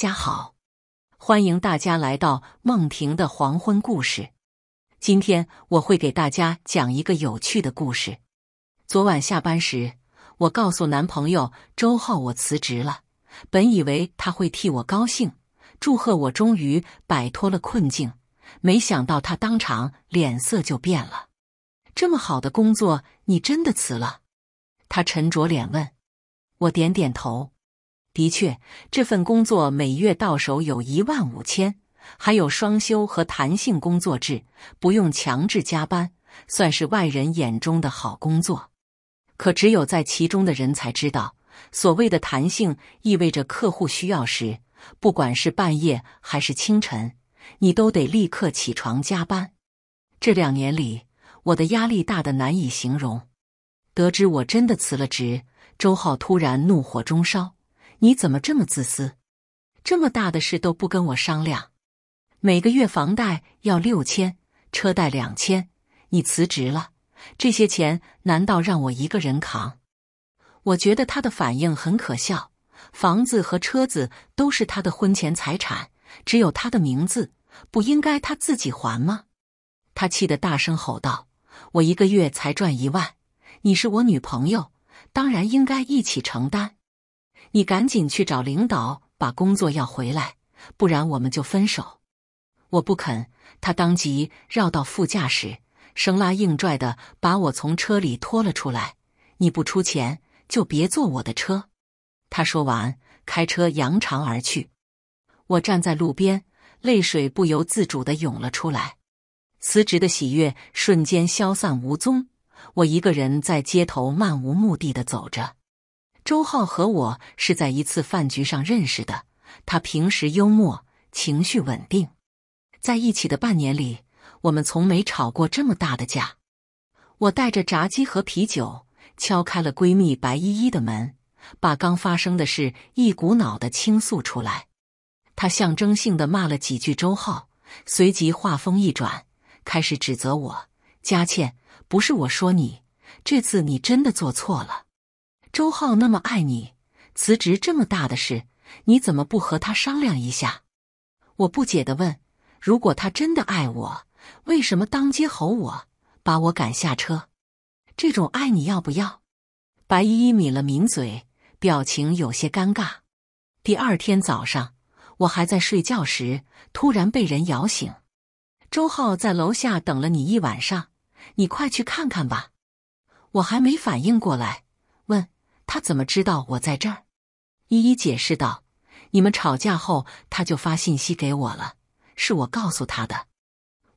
家好，欢迎大家来到梦婷的黄昏故事。今天我会给大家讲一个有趣的故事。昨晚下班时，我告诉男朋友周浩我辞职了。本以为他会替我高兴，祝贺我终于摆脱了困境，没想到他当场脸色就变了。这么好的工作，你真的辞了？他沉着脸问我，点点头。的确，这份工作每月到手有一万五千，还有双休和弹性工作制，不用强制加班，算是外人眼中的好工作。可只有在其中的人才知道，所谓的弹性意味着客户需要时，不管是半夜还是清晨，你都得立刻起床加班。这两年里，我的压力大得难以形容。得知我真的辞了职，周浩突然怒火中烧。你怎么这么自私？这么大的事都不跟我商量。每个月房贷要六千，车贷两千，你辞职了，这些钱难道让我一个人扛？我觉得他的反应很可笑。房子和车子都是他的婚前财产，只有他的名字，不应该他自己还吗？他气得大声吼道：“我一个月才赚一万，你是我女朋友，当然应该一起承担。”你赶紧去找领导把工作要回来，不然我们就分手。我不肯，他当即绕到副驾驶，生拉硬拽的把我从车里拖了出来。你不出钱就别坐我的车。他说完，开车扬长而去。我站在路边，泪水不由自主的涌了出来。辞职的喜悦瞬间消散无踪，我一个人在街头漫无目的的走着。周浩和我是在一次饭局上认识的。他平时幽默，情绪稳定。在一起的半年里，我们从没吵过这么大的架。我带着炸鸡和啤酒，敲开了闺蜜白依依的门，把刚发生的事一股脑的倾诉出来。她象征性的骂了几句周浩，随即话锋一转，开始指责我：“佳倩，不是我说你，这次你真的做错了。”周浩那么爱你，辞职这么大的事，你怎么不和他商量一下？我不解的问：“如果他真的爱我，为什么当街吼我，把我赶下车？这种爱你要不要？”白依依抿了抿嘴，表情有些尴尬。第二天早上，我还在睡觉时，突然被人摇醒。周浩在楼下等了你一晚上，你快去看看吧。我还没反应过来，问。他怎么知道我在这儿？依依解释道：“你们吵架后，他就发信息给我了，是我告诉他的。”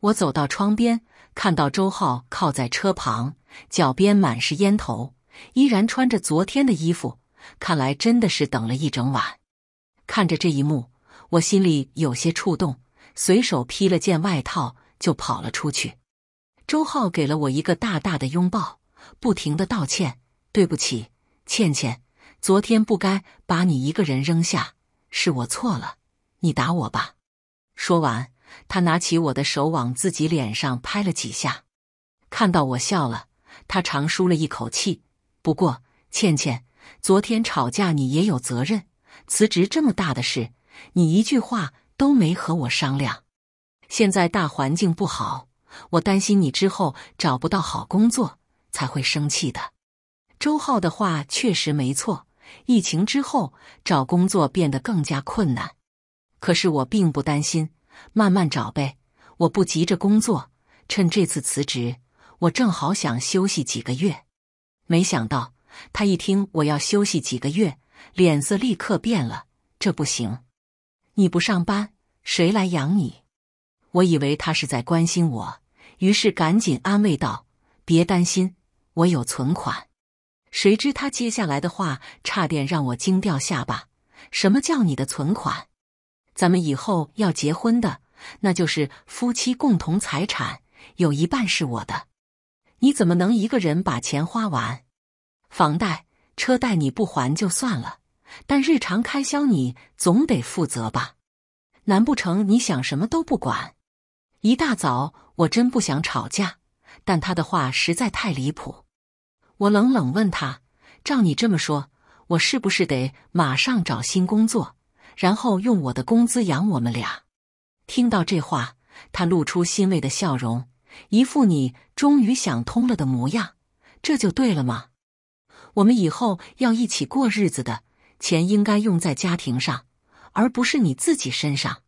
我走到窗边，看到周浩靠在车旁，脚边满是烟头，依然穿着昨天的衣服，看来真的是等了一整晚。看着这一幕，我心里有些触动，随手披了件外套就跑了出去。周浩给了我一个大大的拥抱，不停的道歉：“对不起。”倩倩，昨天不该把你一个人扔下，是我错了。你打我吧。说完，他拿起我的手往自己脸上拍了几下。看到我笑了，他长舒了一口气。不过，倩倩，昨天吵架你也有责任。辞职这么大的事，你一句话都没和我商量。现在大环境不好，我担心你之后找不到好工作，才会生气的。周浩的话确实没错，疫情之后找工作变得更加困难。可是我并不担心，慢慢找呗，我不急着工作。趁这次辞职，我正好想休息几个月。没想到他一听我要休息几个月，脸色立刻变了。这不行，你不上班谁来养你？我以为他是在关心我，于是赶紧安慰道：“别担心，我有存款。”谁知他接下来的话差点让我惊掉下巴。什么叫你的存款？咱们以后要结婚的，那就是夫妻共同财产，有一半是我的。你怎么能一个人把钱花完？房贷、车贷你不还就算了，但日常开销你总得负责吧？难不成你想什么都不管？一大早我真不想吵架，但他的话实在太离谱。我冷冷问他：“照你这么说，我是不是得马上找新工作，然后用我的工资养我们俩？”听到这话，他露出欣慰的笑容，一副“你终于想通了”的模样。这就对了吗？我们以后要一起过日子的钱，应该用在家庭上，而不是你自己身上。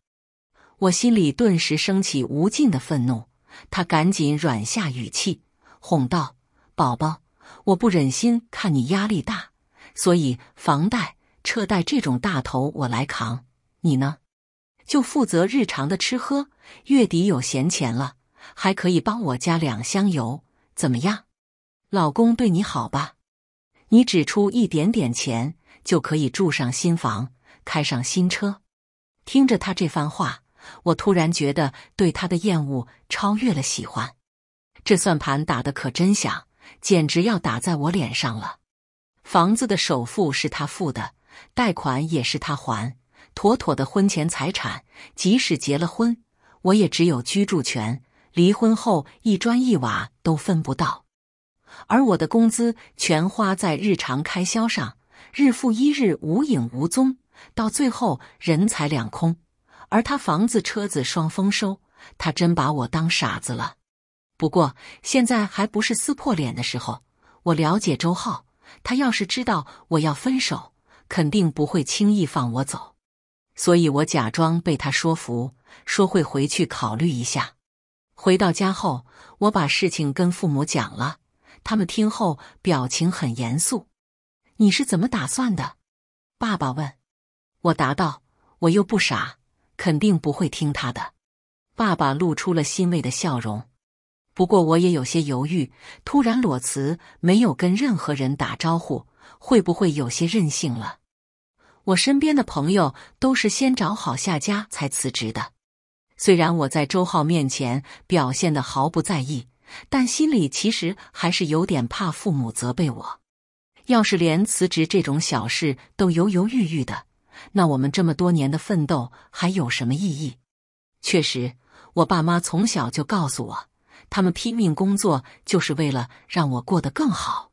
我心里顿时升起无尽的愤怒。他赶紧软下语气，哄道：“宝宝。”我不忍心看你压力大，所以房贷、车贷这种大头我来扛，你呢，就负责日常的吃喝。月底有闲钱了，还可以帮我加两箱油，怎么样？老公对你好吧？你只出一点点钱，就可以住上新房，开上新车。听着他这番话，我突然觉得对他的厌恶超越了喜欢。这算盘打得可真响。简直要打在我脸上了！房子的首付是他付的，贷款也是他还，妥妥的婚前财产。即使结了婚，我也只有居住权，离婚后一砖一瓦都分不到。而我的工资全花在日常开销上，日复一日无影无踪，到最后人财两空。而他房子车子双丰收，他真把我当傻子了。不过现在还不是撕破脸的时候。我了解周浩，他要是知道我要分手，肯定不会轻易放我走。所以，我假装被他说服，说会回去考虑一下。回到家后，我把事情跟父母讲了。他们听后表情很严肃。你是怎么打算的？爸爸问。我答道：“我又不傻，肯定不会听他的。”爸爸露出了欣慰的笑容。不过我也有些犹豫，突然裸辞，没有跟任何人打招呼，会不会有些任性了？我身边的朋友都是先找好下家才辞职的。虽然我在周浩面前表现的毫不在意，但心里其实还是有点怕父母责备我。要是连辞职这种小事都犹犹豫豫的，那我们这么多年的奋斗还有什么意义？确实，我爸妈从小就告诉我。他们拼命工作，就是为了让我过得更好。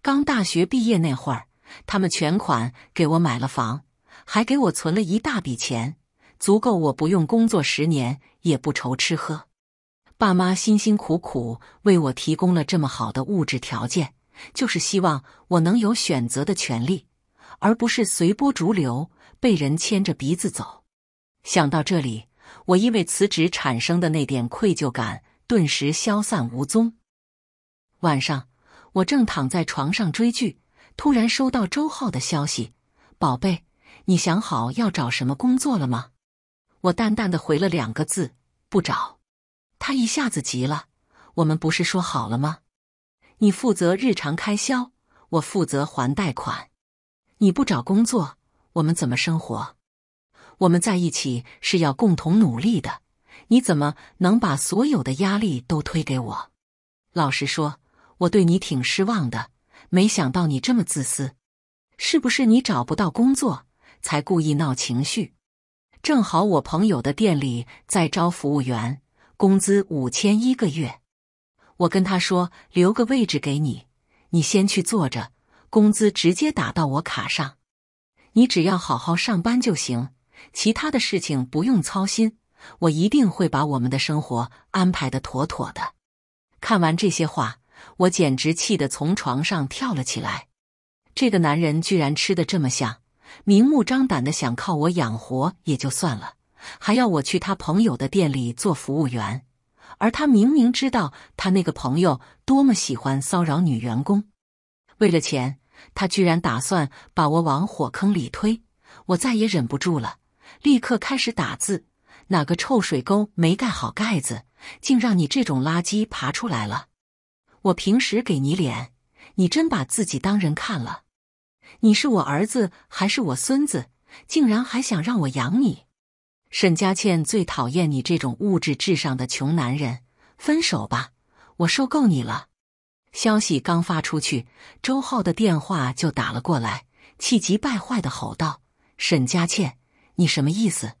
刚大学毕业那会儿，他们全款给我买了房，还给我存了一大笔钱，足够我不用工作十年也不愁吃喝。爸妈辛辛苦苦为我提供了这么好的物质条件，就是希望我能有选择的权利，而不是随波逐流，被人牵着鼻子走。想到这里，我因为辞职产生的那点愧疚感。顿时消散无踪。晚上，我正躺在床上追剧，突然收到周浩的消息：“宝贝，你想好要找什么工作了吗？”我淡淡的回了两个字：“不找。”他一下子急了：“我们不是说好了吗？你负责日常开销，我负责还贷款。你不找工作，我们怎么生活？我们在一起是要共同努力的。”你怎么能把所有的压力都推给我？老实说，我对你挺失望的。没想到你这么自私，是不是你找不到工作才故意闹情绪？正好我朋友的店里在招服务员，工资五千一个月。我跟他说留个位置给你，你先去坐着，工资直接打到我卡上。你只要好好上班就行，其他的事情不用操心。我一定会把我们的生活安排的妥妥的。看完这些话，我简直气得从床上跳了起来。这个男人居然吃得这么香，明目张胆的想靠我养活也就算了，还要我去他朋友的店里做服务员，而他明明知道他那个朋友多么喜欢骚扰女员工，为了钱，他居然打算把我往火坑里推。我再也忍不住了，立刻开始打字。哪个臭水沟没盖好盖子，竟让你这种垃圾爬出来了？我平时给你脸，你真把自己当人看了？你是我儿子还是我孙子？竟然还想让我养你？沈佳倩最讨厌你这种物质至上的穷男人，分手吧！我受够你了。消息刚发出去，周浩的电话就打了过来，气急败坏的吼道：“沈佳倩，你什么意思？”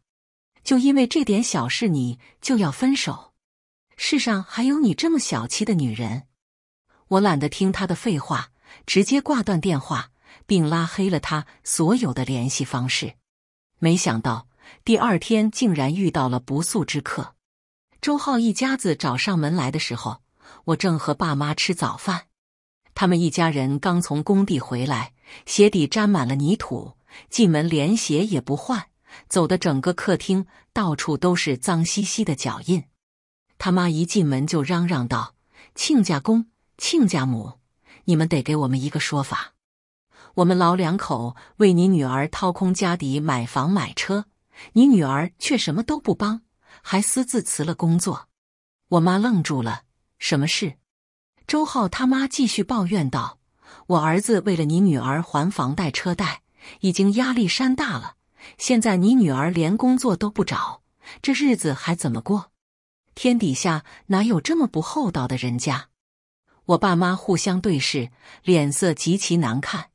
就因为这点小事，你就要分手？世上还有你这么小气的女人？我懒得听她的废话，直接挂断电话，并拉黑了她所有的联系方式。没想到第二天竟然遇到了不速之客，周浩一家子找上门来的时候，我正和爸妈吃早饭。他们一家人刚从工地回来，鞋底沾满了泥土，进门连鞋也不换。走的整个客厅到处都是脏兮兮的脚印，他妈一进门就嚷嚷道：“亲家公、亲家母，你们得给我们一个说法！我们老两口为你女儿掏空家底买房买车，你女儿却什么都不帮，还私自辞了工作。”我妈愣住了：“什么事？”周浩他妈继续抱怨道：“我儿子为了你女儿还房贷车贷，已经压力山大了。”现在你女儿连工作都不找，这日子还怎么过？天底下哪有这么不厚道的人家？我爸妈互相对视，脸色极其难看。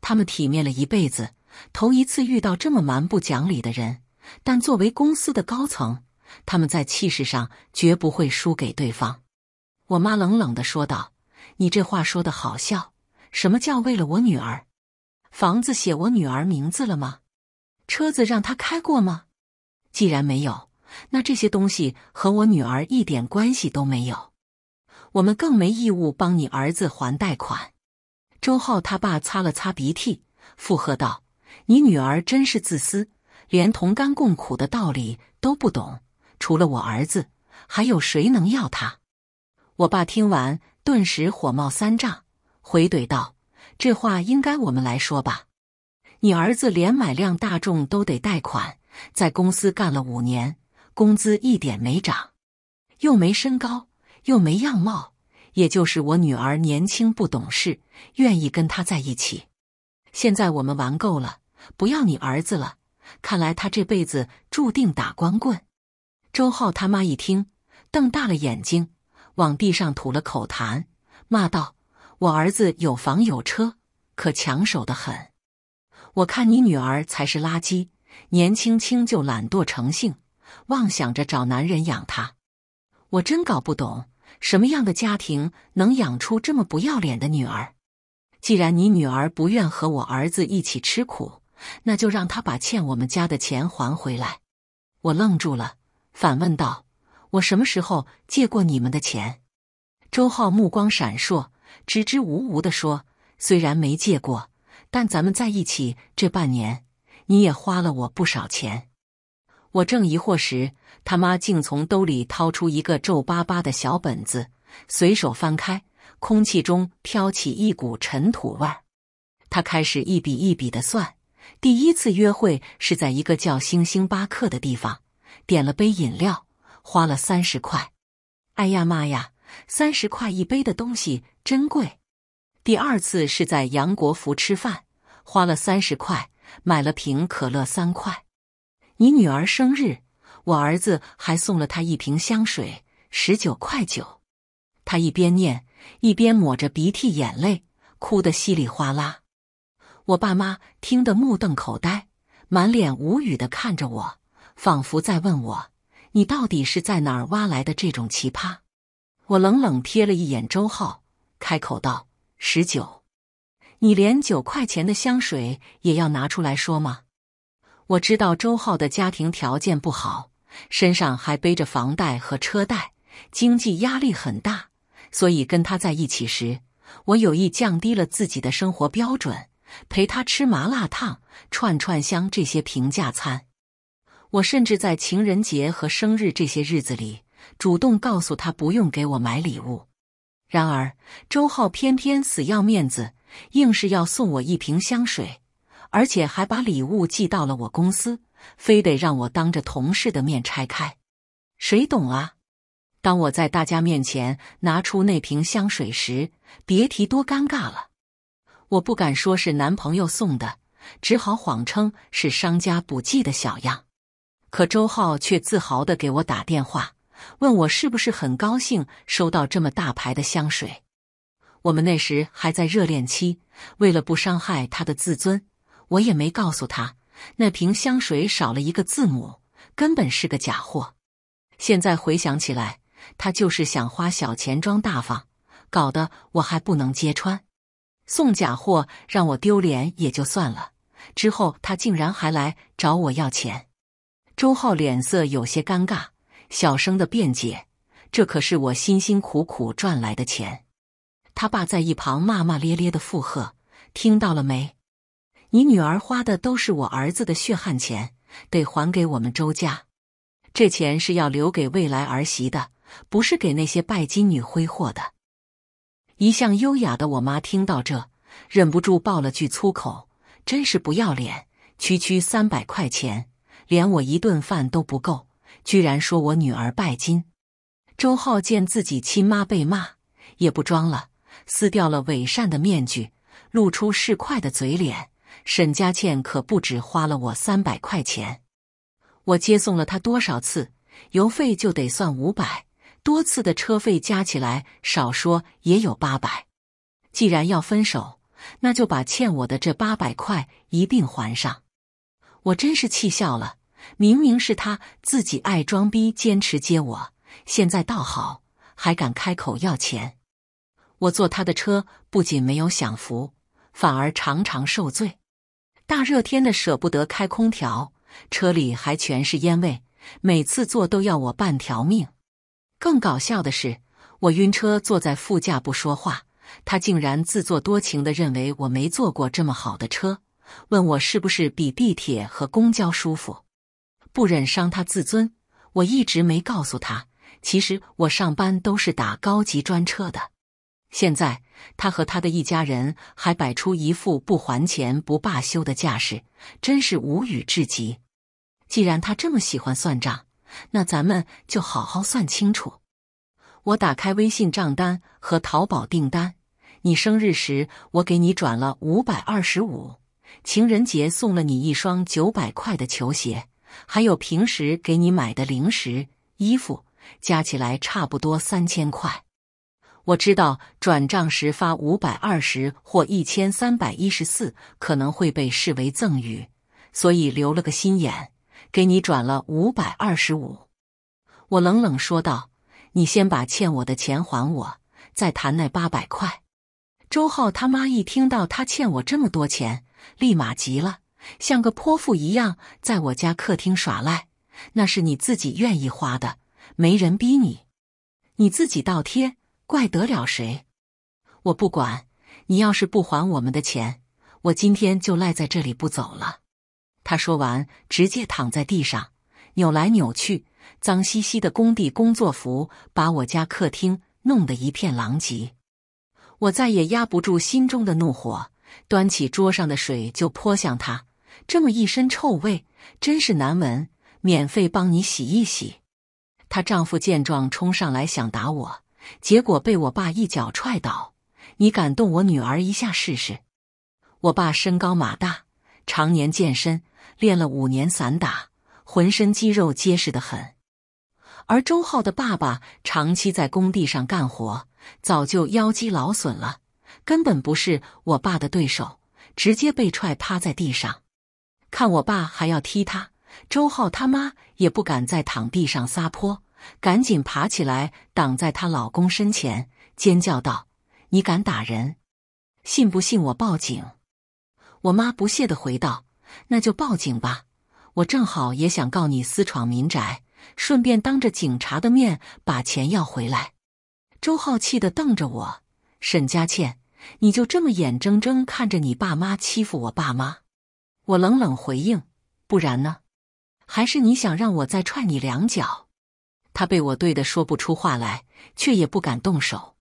他们体面了一辈子，头一次遇到这么蛮不讲理的人。但作为公司的高层，他们在气势上绝不会输给对方。我妈冷冷的说道：“你这话说的好笑，什么叫为了我女儿？房子写我女儿名字了吗？”车子让他开过吗？既然没有，那这些东西和我女儿一点关系都没有。我们更没义务帮你儿子还贷款。周浩他爸擦了擦鼻涕，附和道：“你女儿真是自私，连同甘共苦的道理都不懂。除了我儿子，还有谁能要她？”我爸听完，顿时火冒三丈，回怼道：“这话应该我们来说吧。”你儿子连买辆大众都得贷款，在公司干了五年，工资一点没涨，又没身高，又没样貌，也就是我女儿年轻不懂事，愿意跟他在一起。现在我们玩够了，不要你儿子了。看来他这辈子注定打光棍。周浩他妈一听，瞪大了眼睛，往地上吐了口痰，骂道：“我儿子有房有车，可抢手的很。”我看你女儿才是垃圾，年轻轻就懒惰成性，妄想着找男人养她。我真搞不懂，什么样的家庭能养出这么不要脸的女儿？既然你女儿不愿和我儿子一起吃苦，那就让她把欠我们家的钱还回来。我愣住了，反问道：“我什么时候借过你们的钱？”周浩目光闪烁，支支吾吾的说：“虽然没借过。”但咱们在一起这半年，你也花了我不少钱。我正疑惑时，他妈竟从兜里掏出一个皱巴巴的小本子，随手翻开，空气中飘起一股尘土味。他开始一笔一笔的算。第一次约会是在一个叫“星星巴克”的地方，点了杯饮料，花了三十块。哎呀妈呀，三十块一杯的东西真贵！第二次是在杨国福吃饭，花了三十块，买了瓶可乐三块。你女儿生日，我儿子还送了她一瓶香水，十九块九。他一边念，一边抹着鼻涕眼泪，哭得稀里哗啦。我爸妈听得目瞪口呆，满脸无语的看着我，仿佛在问我，你到底是在哪儿挖来的这种奇葩？我冷冷瞥了一眼周浩，开口道。十九，你连九块钱的香水也要拿出来说吗？我知道周浩的家庭条件不好，身上还背着房贷和车贷，经济压力很大，所以跟他在一起时，我有意降低了自己的生活标准，陪他吃麻辣烫、串串香这些平价餐。我甚至在情人节和生日这些日子里，主动告诉他不用给我买礼物。然而，周浩偏偏死要面子，硬是要送我一瓶香水，而且还把礼物寄到了我公司，非得让我当着同事的面拆开。谁懂啊？当我在大家面前拿出那瓶香水时，别提多尴尬了。我不敢说是男朋友送的，只好谎称是商家补寄的小样。可周浩却自豪地给我打电话。问我是不是很高兴收到这么大牌的香水？我们那时还在热恋期，为了不伤害他的自尊，我也没告诉他那瓶香水少了一个字母，根本是个假货。现在回想起来，他就是想花小钱装大方，搞得我还不能揭穿，送假货让我丢脸也就算了。之后他竟然还来找我要钱。周浩脸色有些尴尬。小声的辩解，这可是我辛辛苦苦赚来的钱。他爸在一旁骂骂咧咧的附和：“听到了没？你女儿花的都是我儿子的血汗钱，得还给我们周家。这钱是要留给未来儿媳的，不是给那些拜金女挥霍的。”一向优雅的我妈听到这，忍不住爆了句粗口：“真是不要脸！区区三百块钱，连我一顿饭都不够。”居然说我女儿拜金！周浩见自己亲妈被骂，也不装了，撕掉了伪善的面具，露出市侩的嘴脸。沈佳倩可不止花了我三百块钱，我接送了她多少次，油费就得算五百，多次的车费加起来，少说也有八百。既然要分手，那就把欠我的这八百块一并还上。我真是气笑了。明明是他自己爱装逼，坚持接我，现在倒好，还敢开口要钱。我坐他的车，不仅没有享福，反而常常受罪。大热天的，舍不得开空调，车里还全是烟味，每次坐都要我半条命。更搞笑的是，我晕车，坐在副驾不说话，他竟然自作多情的认为我没坐过这么好的车，问我是不是比地铁和公交舒服。不忍伤他自尊，我一直没告诉他。其实我上班都是打高级专车的。现在他和他的一家人还摆出一副不还钱不罢休的架势，真是无语至极。既然他这么喜欢算账，那咱们就好好算清楚。我打开微信账单和淘宝订单，你生日时我给你转了五百二十五，情人节送了你一双九百块的球鞋。还有平时给你买的零食、衣服，加起来差不多三千块。我知道转账时发五百二十或一千三百一十四可能会被视为赠与，所以留了个心眼，给你转了五百二十五。我冷冷说道：“你先把欠我的钱还我，再谈那八百块。”周浩他妈一听到他欠我这么多钱，立马急了。像个泼妇一样在我家客厅耍赖，那是你自己愿意花的，没人逼你，你自己倒贴，怪得了谁？我不管，你要是不还我们的钱，我今天就赖在这里不走了。他说完，直接躺在地上扭来扭去，脏兮兮的工地工作服把我家客厅弄得一片狼藉。我再也压不住心中的怒火，端起桌上的水就泼向他。这么一身臭味，真是难闻！免费帮你洗一洗。她丈夫见状，冲上来想打我，结果被我爸一脚踹倒。你敢动我女儿一下试试？我爸身高马大，常年健身，练了五年散打，浑身肌肉结实的很。而周浩的爸爸长期在工地上干活，早就腰肌劳损了，根本不是我爸的对手，直接被踹趴在地上。看我爸还要踢他，周浩他妈也不敢再躺地上撒泼，赶紧爬起来挡在她老公身前，尖叫道：“你敢打人，信不信我报警？”我妈不屑的回道：“那就报警吧，我正好也想告你私闯民宅，顺便当着警察的面把钱要回来。”周浩气得瞪着我：“沈佳倩，你就这么眼睁睁看着你爸妈欺负我爸妈？”我冷冷回应：“不然呢？还是你想让我再踹你两脚？”他被我怼得说不出话来，却也不敢动手。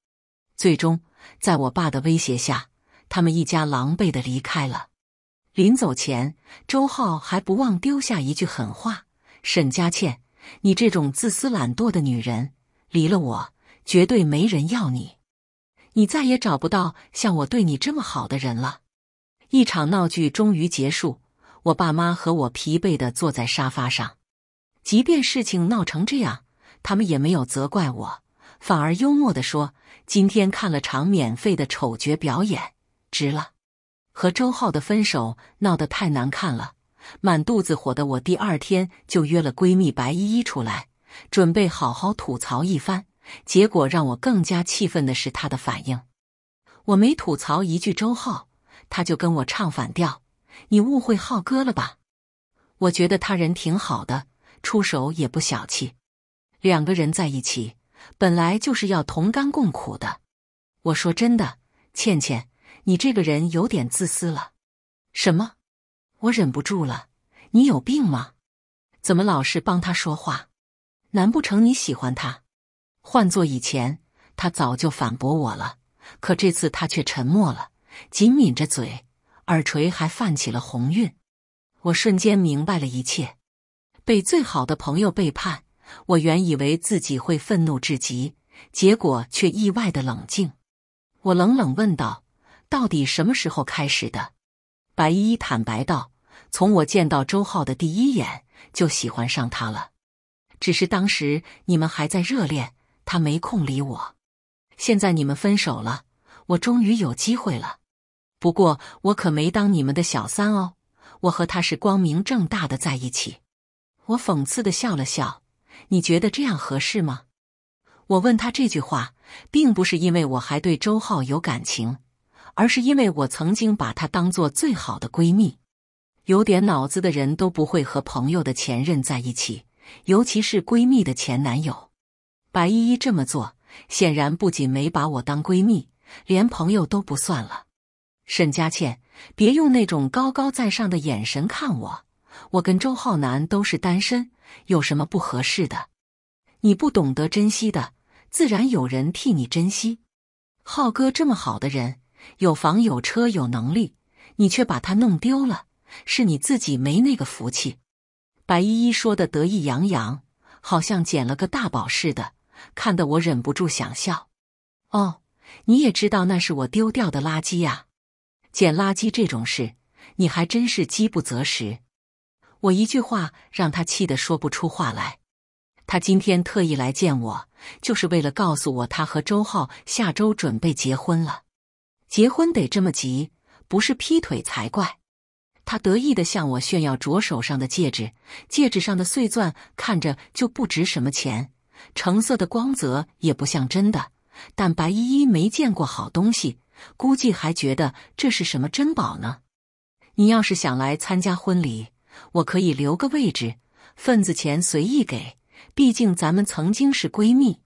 最终，在我爸的威胁下，他们一家狼狈的离开了。临走前，周浩还不忘丢下一句狠话：“沈佳倩，你这种自私懒惰的女人，离了我，绝对没人要你。你再也找不到像我对你这么好的人了。”一场闹剧终于结束，我爸妈和我疲惫的坐在沙发上。即便事情闹成这样，他们也没有责怪我，反而幽默的说：“今天看了场免费的丑角表演，值了。”和周浩的分手闹得太难看了，满肚子火的我第二天就约了闺蜜白依依出来，准备好好吐槽一番。结果让我更加气愤的是她的反应，我没吐槽一句周浩。他就跟我唱反调，你误会浩哥了吧？我觉得他人挺好的，出手也不小气。两个人在一起，本来就是要同甘共苦的。我说真的，倩倩，你这个人有点自私了。什么？我忍不住了，你有病吗？怎么老是帮他说话？难不成你喜欢他？换做以前，他早就反驳我了，可这次他却沉默了。紧抿着嘴，耳垂还泛起了红晕。我瞬间明白了一切，被最好的朋友背叛。我原以为自己会愤怒至极，结果却意外的冷静。我冷冷问道：“到底什么时候开始的？”白衣坦白道：“从我见到周浩的第一眼，就喜欢上他了。只是当时你们还在热恋，他没空理我。现在你们分手了，我终于有机会了。”不过我可没当你们的小三哦，我和他是光明正大的在一起。我讽刺的笑了笑，你觉得这样合适吗？我问他这句话，并不是因为我还对周浩有感情，而是因为我曾经把她当做最好的闺蜜。有点脑子的人都不会和朋友的前任在一起，尤其是闺蜜的前男友。白依依这么做，显然不仅没把我当闺蜜，连朋友都不算了。沈佳倩，别用那种高高在上的眼神看我。我跟周浩南都是单身，有什么不合适的？你不懂得珍惜的，自然有人替你珍惜。浩哥这么好的人，有房有车有能力，你却把他弄丢了，是你自己没那个福气。白依依说的得意洋洋，好像捡了个大宝似的，看得我忍不住想笑。哦，你也知道那是我丢掉的垃圾呀。捡垃圾这种事，你还真是饥不择食。我一句话让他气得说不出话来。他今天特意来见我，就是为了告诉我他和周浩下周准备结婚了。结婚得这么急，不是劈腿才怪。他得意的向我炫耀着手上的戒指，戒指上的碎钻看着就不值什么钱，橙色的光泽也不像真的。但白依依没见过好东西。估计还觉得这是什么珍宝呢？你要是想来参加婚礼，我可以留个位置，份子钱随意给。毕竟咱们曾经是闺蜜，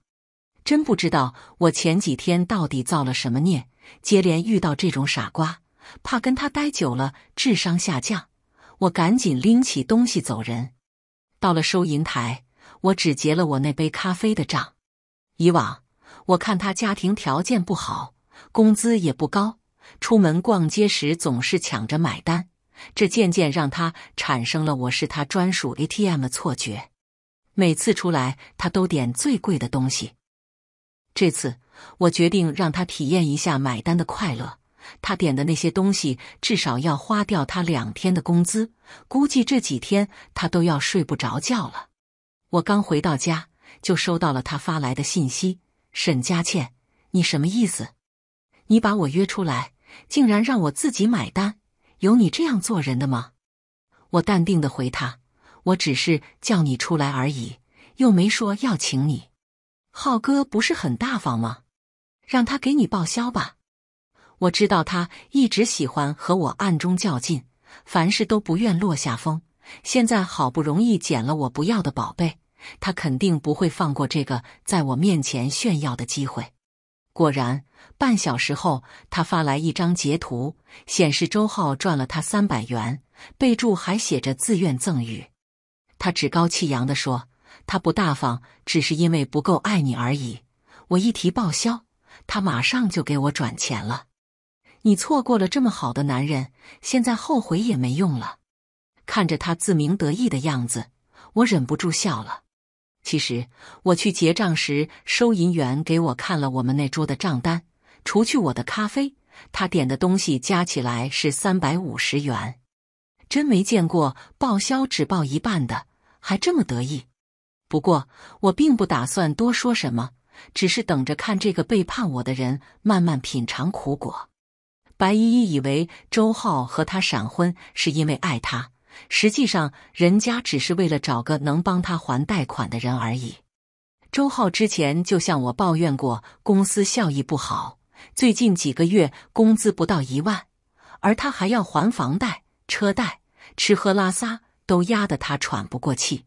真不知道我前几天到底造了什么孽，接连遇到这种傻瓜。怕跟他待久了智商下降，我赶紧拎起东西走人。到了收银台，我只结了我那杯咖啡的账。以往我看他家庭条件不好。工资也不高，出门逛街时总是抢着买单，这渐渐让他产生了我是他专属 ATM 的错觉。每次出来，他都点最贵的东西。这次我决定让他体验一下买单的快乐。他点的那些东西至少要花掉他两天的工资，估计这几天他都要睡不着觉了。我刚回到家，就收到了他发来的信息：“沈佳倩，你什么意思？”你把我约出来，竟然让我自己买单，有你这样做人的吗？我淡定的回他：“我只是叫你出来而已，又没说要请你。浩哥不是很大方吗？让他给你报销吧。我知道他一直喜欢和我暗中较劲，凡事都不愿落下风。现在好不容易捡了我不要的宝贝，他肯定不会放过这个在我面前炫耀的机会。”果然，半小时后，他发来一张截图，显示周浩赚了他三百元，备注还写着“自愿赠与”。他趾高气扬的说：“他不大方，只是因为不够爱你而已。”我一提报销，他马上就给我转钱了。你错过了这么好的男人，现在后悔也没用了。看着他自鸣得意的样子，我忍不住笑了。其实我去结账时，收银员给我看了我们那桌的账单，除去我的咖啡，他点的东西加起来是三百五十元。真没见过报销只报一半的，还这么得意。不过我并不打算多说什么，只是等着看这个背叛我的人慢慢品尝苦果。白依依以为周浩和她闪婚是因为爱她。实际上，人家只是为了找个能帮他还贷款的人而已。周浩之前就向我抱怨过，公司效益不好，最近几个月工资不到一万，而他还要还房贷、车贷，吃喝拉撒都压得他喘不过气。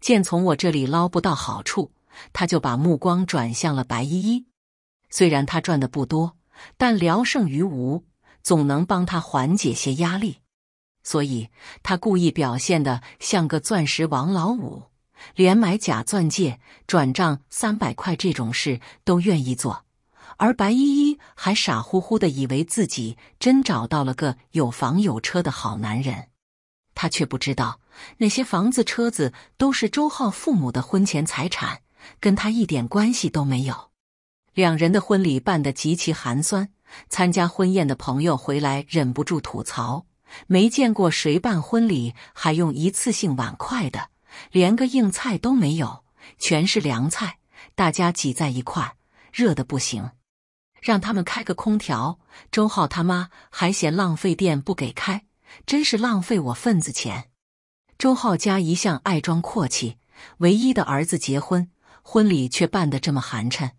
见从我这里捞不到好处，他就把目光转向了白依依。虽然他赚的不多，但聊胜于无，总能帮他缓解些压力。所以他故意表现的像个钻石王老五，连买假钻戒、转账三百块这种事都愿意做，而白依依还傻乎乎的以为自己真找到了个有房有车的好男人，她却不知道那些房子、车子都是周浩父母的婚前财产，跟她一点关系都没有。两人的婚礼办得极其寒酸，参加婚宴的朋友回来忍不住吐槽。没见过谁办婚礼还用一次性碗筷的，连个硬菜都没有，全是凉菜。大家挤在一块，热的不行。让他们开个空调，周浩他妈还嫌浪费电不给开，真是浪费我份子钱。周浩家一向爱装阔气，唯一的儿子结婚，婚礼却办得这么寒碜，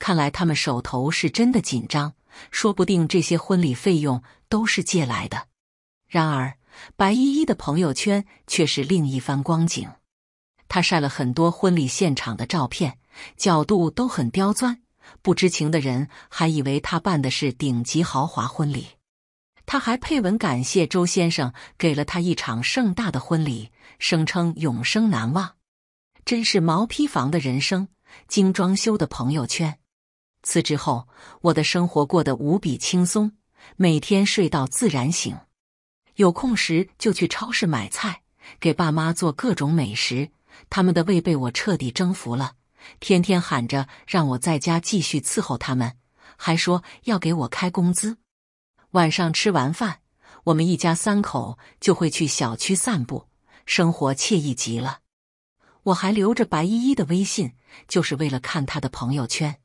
看来他们手头是真的紧张，说不定这些婚礼费用都是借来的。然而，白依依的朋友圈却是另一番光景。她晒了很多婚礼现场的照片，角度都很刁钻，不知情的人还以为她办的是顶级豪华婚礼。她还配文感谢周先生给了她一场盛大的婚礼，声称永生难忘。真是毛坯房的人生，精装修的朋友圈。辞职后，我的生活过得无比轻松，每天睡到自然醒。有空时就去超市买菜，给爸妈做各种美食，他们的胃被我彻底征服了。天天喊着让我在家继续伺候他们，还说要给我开工资。晚上吃完饭，我们一家三口就会去小区散步，生活惬意极了。我还留着白依依的微信，就是为了看她的朋友圈。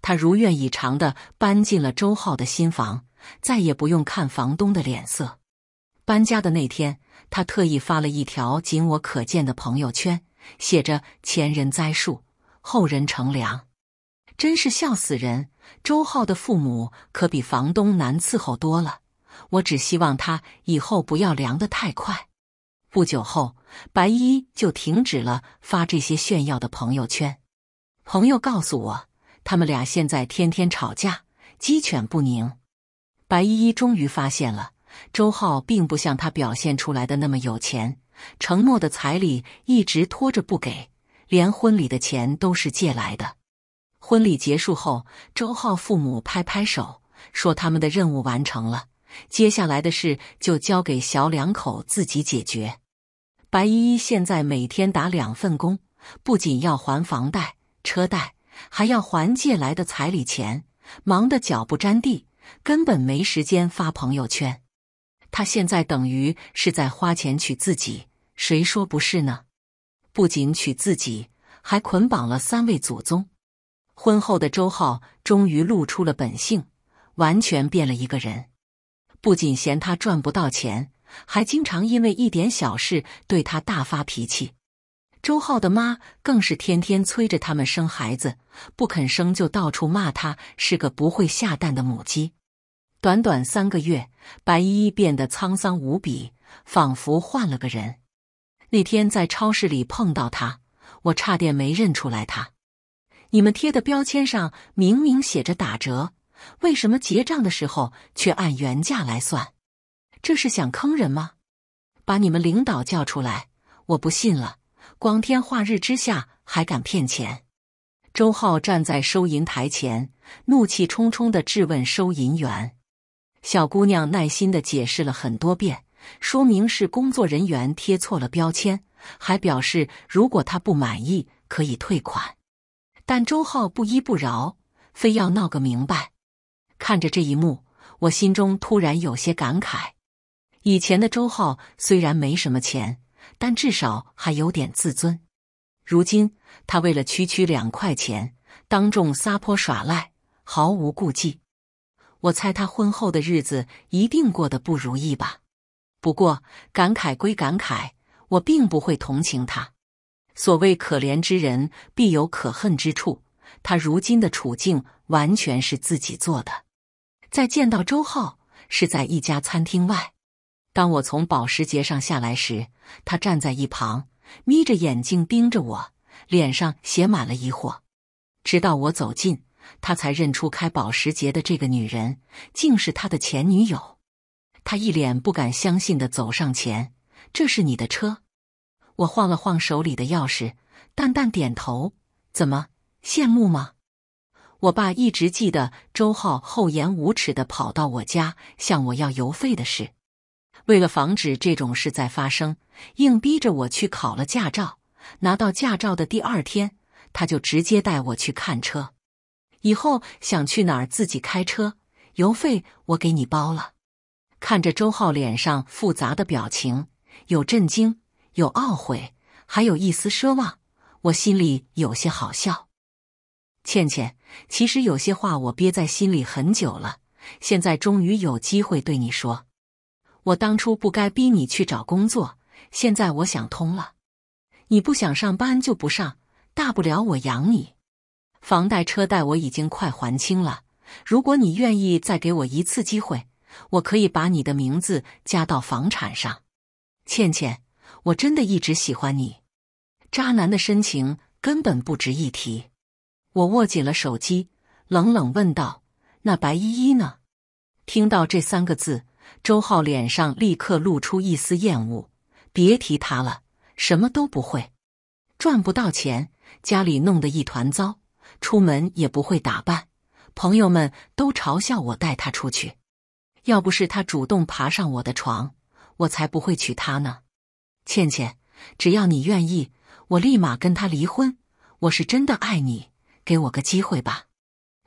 她如愿以偿的搬进了周浩的新房，再也不用看房东的脸色。搬家的那天，他特意发了一条仅我可见的朋友圈，写着“前人栽树，后人乘凉”，真是笑死人。周浩的父母可比房东难伺候多了。我只希望他以后不要凉得太快。不久后，白衣就停止了发这些炫耀的朋友圈。朋友告诉我，他们俩现在天天吵架，鸡犬不宁。白依依终于发现了。周浩并不像他表现出来的那么有钱，承诺的彩礼一直拖着不给，连婚礼的钱都是借来的。婚礼结束后，周浩父母拍拍手说：“他们的任务完成了，接下来的事就交给小两口自己解决。”白依依现在每天打两份工，不仅要还房贷、车贷，还要还借来的彩礼钱，忙得脚不沾地，根本没时间发朋友圈。他现在等于是在花钱娶自己，谁说不是呢？不仅娶自己，还捆绑了三位祖宗。婚后的周浩终于露出了本性，完全变了一个人。不仅嫌他赚不到钱，还经常因为一点小事对他大发脾气。周浩的妈更是天天催着他们生孩子，不肯生就到处骂他是个不会下蛋的母鸡。短短三个月，白衣变得沧桑无比，仿佛换了个人。那天在超市里碰到他，我差点没认出来他。你们贴的标签上明明写着打折，为什么结账的时候却按原价来算？这是想坑人吗？把你们领导叫出来！我不信了，光天化日之下还敢骗钱！周浩站在收银台前，怒气冲冲地质问收银员。小姑娘耐心的解释了很多遍，说明是工作人员贴错了标签，还表示如果她不满意可以退款。但周浩不依不饶，非要闹个明白。看着这一幕，我心中突然有些感慨：以前的周浩虽然没什么钱，但至少还有点自尊；如今他为了区区两块钱，当众撒泼耍赖，毫无顾忌。我猜他婚后的日子一定过得不如意吧。不过感慨归感慨，我并不会同情他。所谓可怜之人必有可恨之处，他如今的处境完全是自己做的。再见到周浩是在一家餐厅外，当我从保时捷上下来时，他站在一旁，眯着眼睛盯着我，脸上写满了疑惑，直到我走近。他才认出开保时捷的这个女人，竟是他的前女友。他一脸不敢相信的走上前：“这是你的车？”我晃了晃手里的钥匙，淡淡点头：“怎么，羡慕吗？”我爸一直记得周浩厚颜无耻的跑到我家向我要油费的事。为了防止这种事再发生，硬逼着我去考了驾照。拿到驾照的第二天，他就直接带我去看车。以后想去哪儿自己开车，油费我给你包了。看着周浩脸上复杂的表情，有震惊，有懊悔，还有一丝奢望，我心里有些好笑。倩倩，其实有些话我憋在心里很久了，现在终于有机会对你说。我当初不该逼你去找工作，现在我想通了，你不想上班就不上，大不了我养你。房贷、车贷我已经快还清了。如果你愿意再给我一次机会，我可以把你的名字加到房产上。倩倩，我真的一直喜欢你。渣男的深情根本不值一提。我握紧了手机，冷冷问道：“那白依依呢？”听到这三个字，周浩脸上立刻露出一丝厌恶。别提他了，什么都不会，赚不到钱，家里弄得一团糟。出门也不会打扮，朋友们都嘲笑我带她出去。要不是她主动爬上我的床，我才不会娶她呢。倩倩，只要你愿意，我立马跟他离婚。我是真的爱你，给我个机会吧。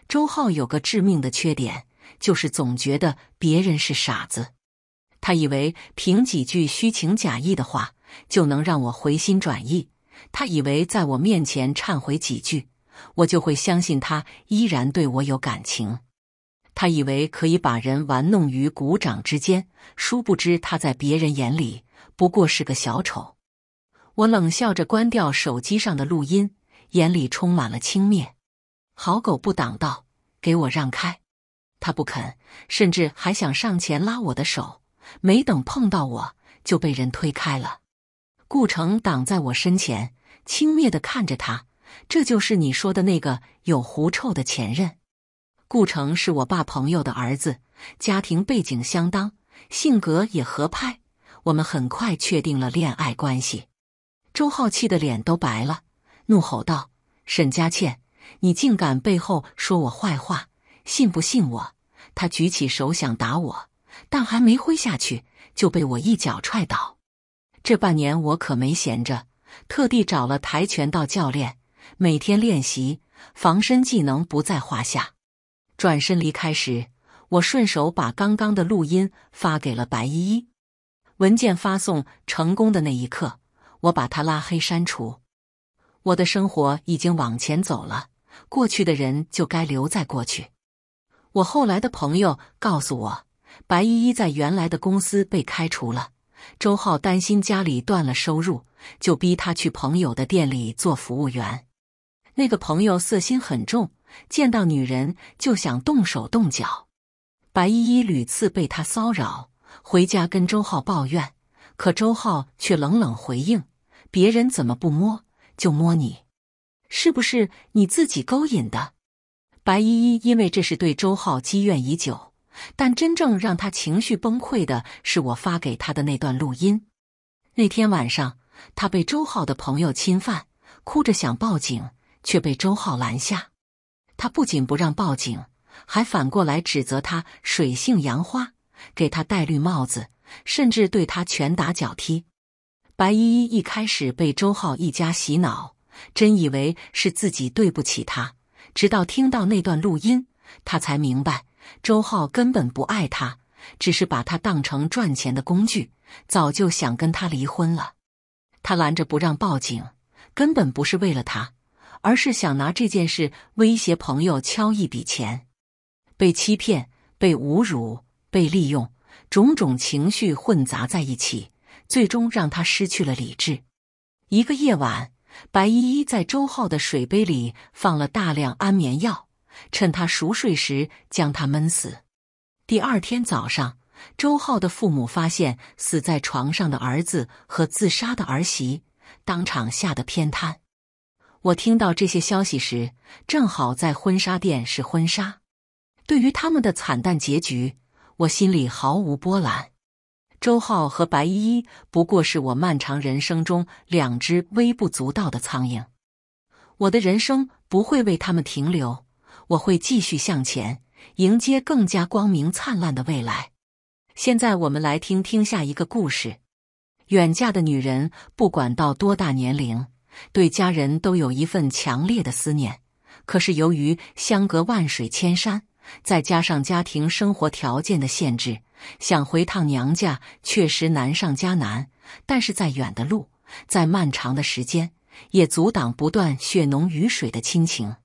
周浩有个致命的缺点，就是总觉得别人是傻子。他以为凭几句虚情假意的话就能让我回心转意，他以为在我面前忏悔几句。我就会相信他依然对我有感情。他以为可以把人玩弄于股掌之间，殊不知他在别人眼里不过是个小丑。我冷笑着关掉手机上的录音，眼里充满了轻蔑。好狗不挡道，给我让开！他不肯，甚至还想上前拉我的手，没等碰到我，就被人推开了。顾城挡在我身前，轻蔑地看着他。这就是你说的那个有狐臭的前任，顾城是我爸朋友的儿子，家庭背景相当，性格也合拍，我们很快确定了恋爱关系。周浩气的脸都白了，怒吼道：“沈佳倩，你竟敢背后说我坏话，信不信我？”他举起手想打我，但还没挥下去，就被我一脚踹倒。这半年我可没闲着，特地找了跆拳道教练。每天练习防身技能不在话下。转身离开时，我顺手把刚刚的录音发给了白依依。文件发送成功的那一刻，我把他拉黑删除。我的生活已经往前走了，过去的人就该留在过去。我后来的朋友告诉我，白依依在原来的公司被开除了。周浩担心家里断了收入，就逼他去朋友的店里做服务员。那个朋友色心很重，见到女人就想动手动脚。白依依屡次被他骚扰，回家跟周浩抱怨，可周浩却冷冷回应：“别人怎么不摸就摸你，是不是你自己勾引的？”白依依因为这是对周浩积怨已久，但真正让他情绪崩溃的是我发给他的那段录音。那天晚上，他被周浩的朋友侵犯，哭着想报警。却被周浩拦下，他不仅不让报警，还反过来指责他水性杨花，给他戴绿帽子，甚至对他拳打脚踢。白依依一开始被周浩一家洗脑，真以为是自己对不起他，直到听到那段录音，他才明白周浩根本不爱他，只是把他当成赚钱的工具，早就想跟他离婚了。他拦着不让报警，根本不是为了他。而是想拿这件事威胁朋友敲一笔钱，被欺骗、被侮辱、被利用，种种情绪混杂在一起，最终让他失去了理智。一个夜晚，白依依在周浩的水杯里放了大量安眠药，趁他熟睡时将他闷死。第二天早上，周浩的父母发现死在床上的儿子和自杀的儿媳，当场吓得偏瘫。我听到这些消息时，正好在婚纱店试婚纱。对于他们的惨淡结局，我心里毫无波澜。周浩和白依依不过是我漫长人生中两只微不足道的苍蝇。我的人生不会为他们停留，我会继续向前，迎接更加光明灿烂的未来。现在我们来听听下一个故事：远嫁的女人，不管到多大年龄。对家人都有一份强烈的思念，可是由于相隔万水千山，再加上家庭生活条件的限制，想回趟娘家确实难上加难。但是再远的路，再漫长的时间，也阻挡不断血浓于水的亲情。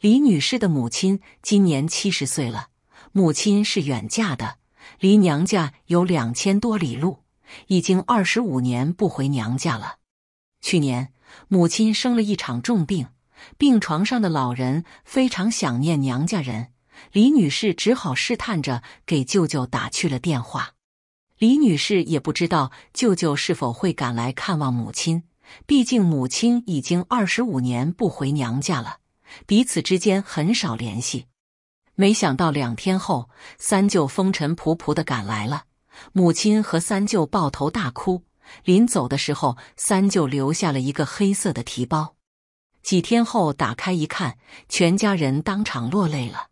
李女士的母亲今年七十岁了，母亲是远嫁的，离娘家有两千多里路，已经二十五年不回娘家了。去年。母亲生了一场重病，病床上的老人非常想念娘家人。李女士只好试探着给舅舅打去了电话。李女士也不知道舅舅是否会赶来看望母亲，毕竟母亲已经二十五年不回娘家了，彼此之间很少联系。没想到两天后，三舅风尘仆仆的赶来了，母亲和三舅抱头大哭。临走的时候，三舅留下了一个黑色的提包。几天后打开一看，全家人当场落泪了。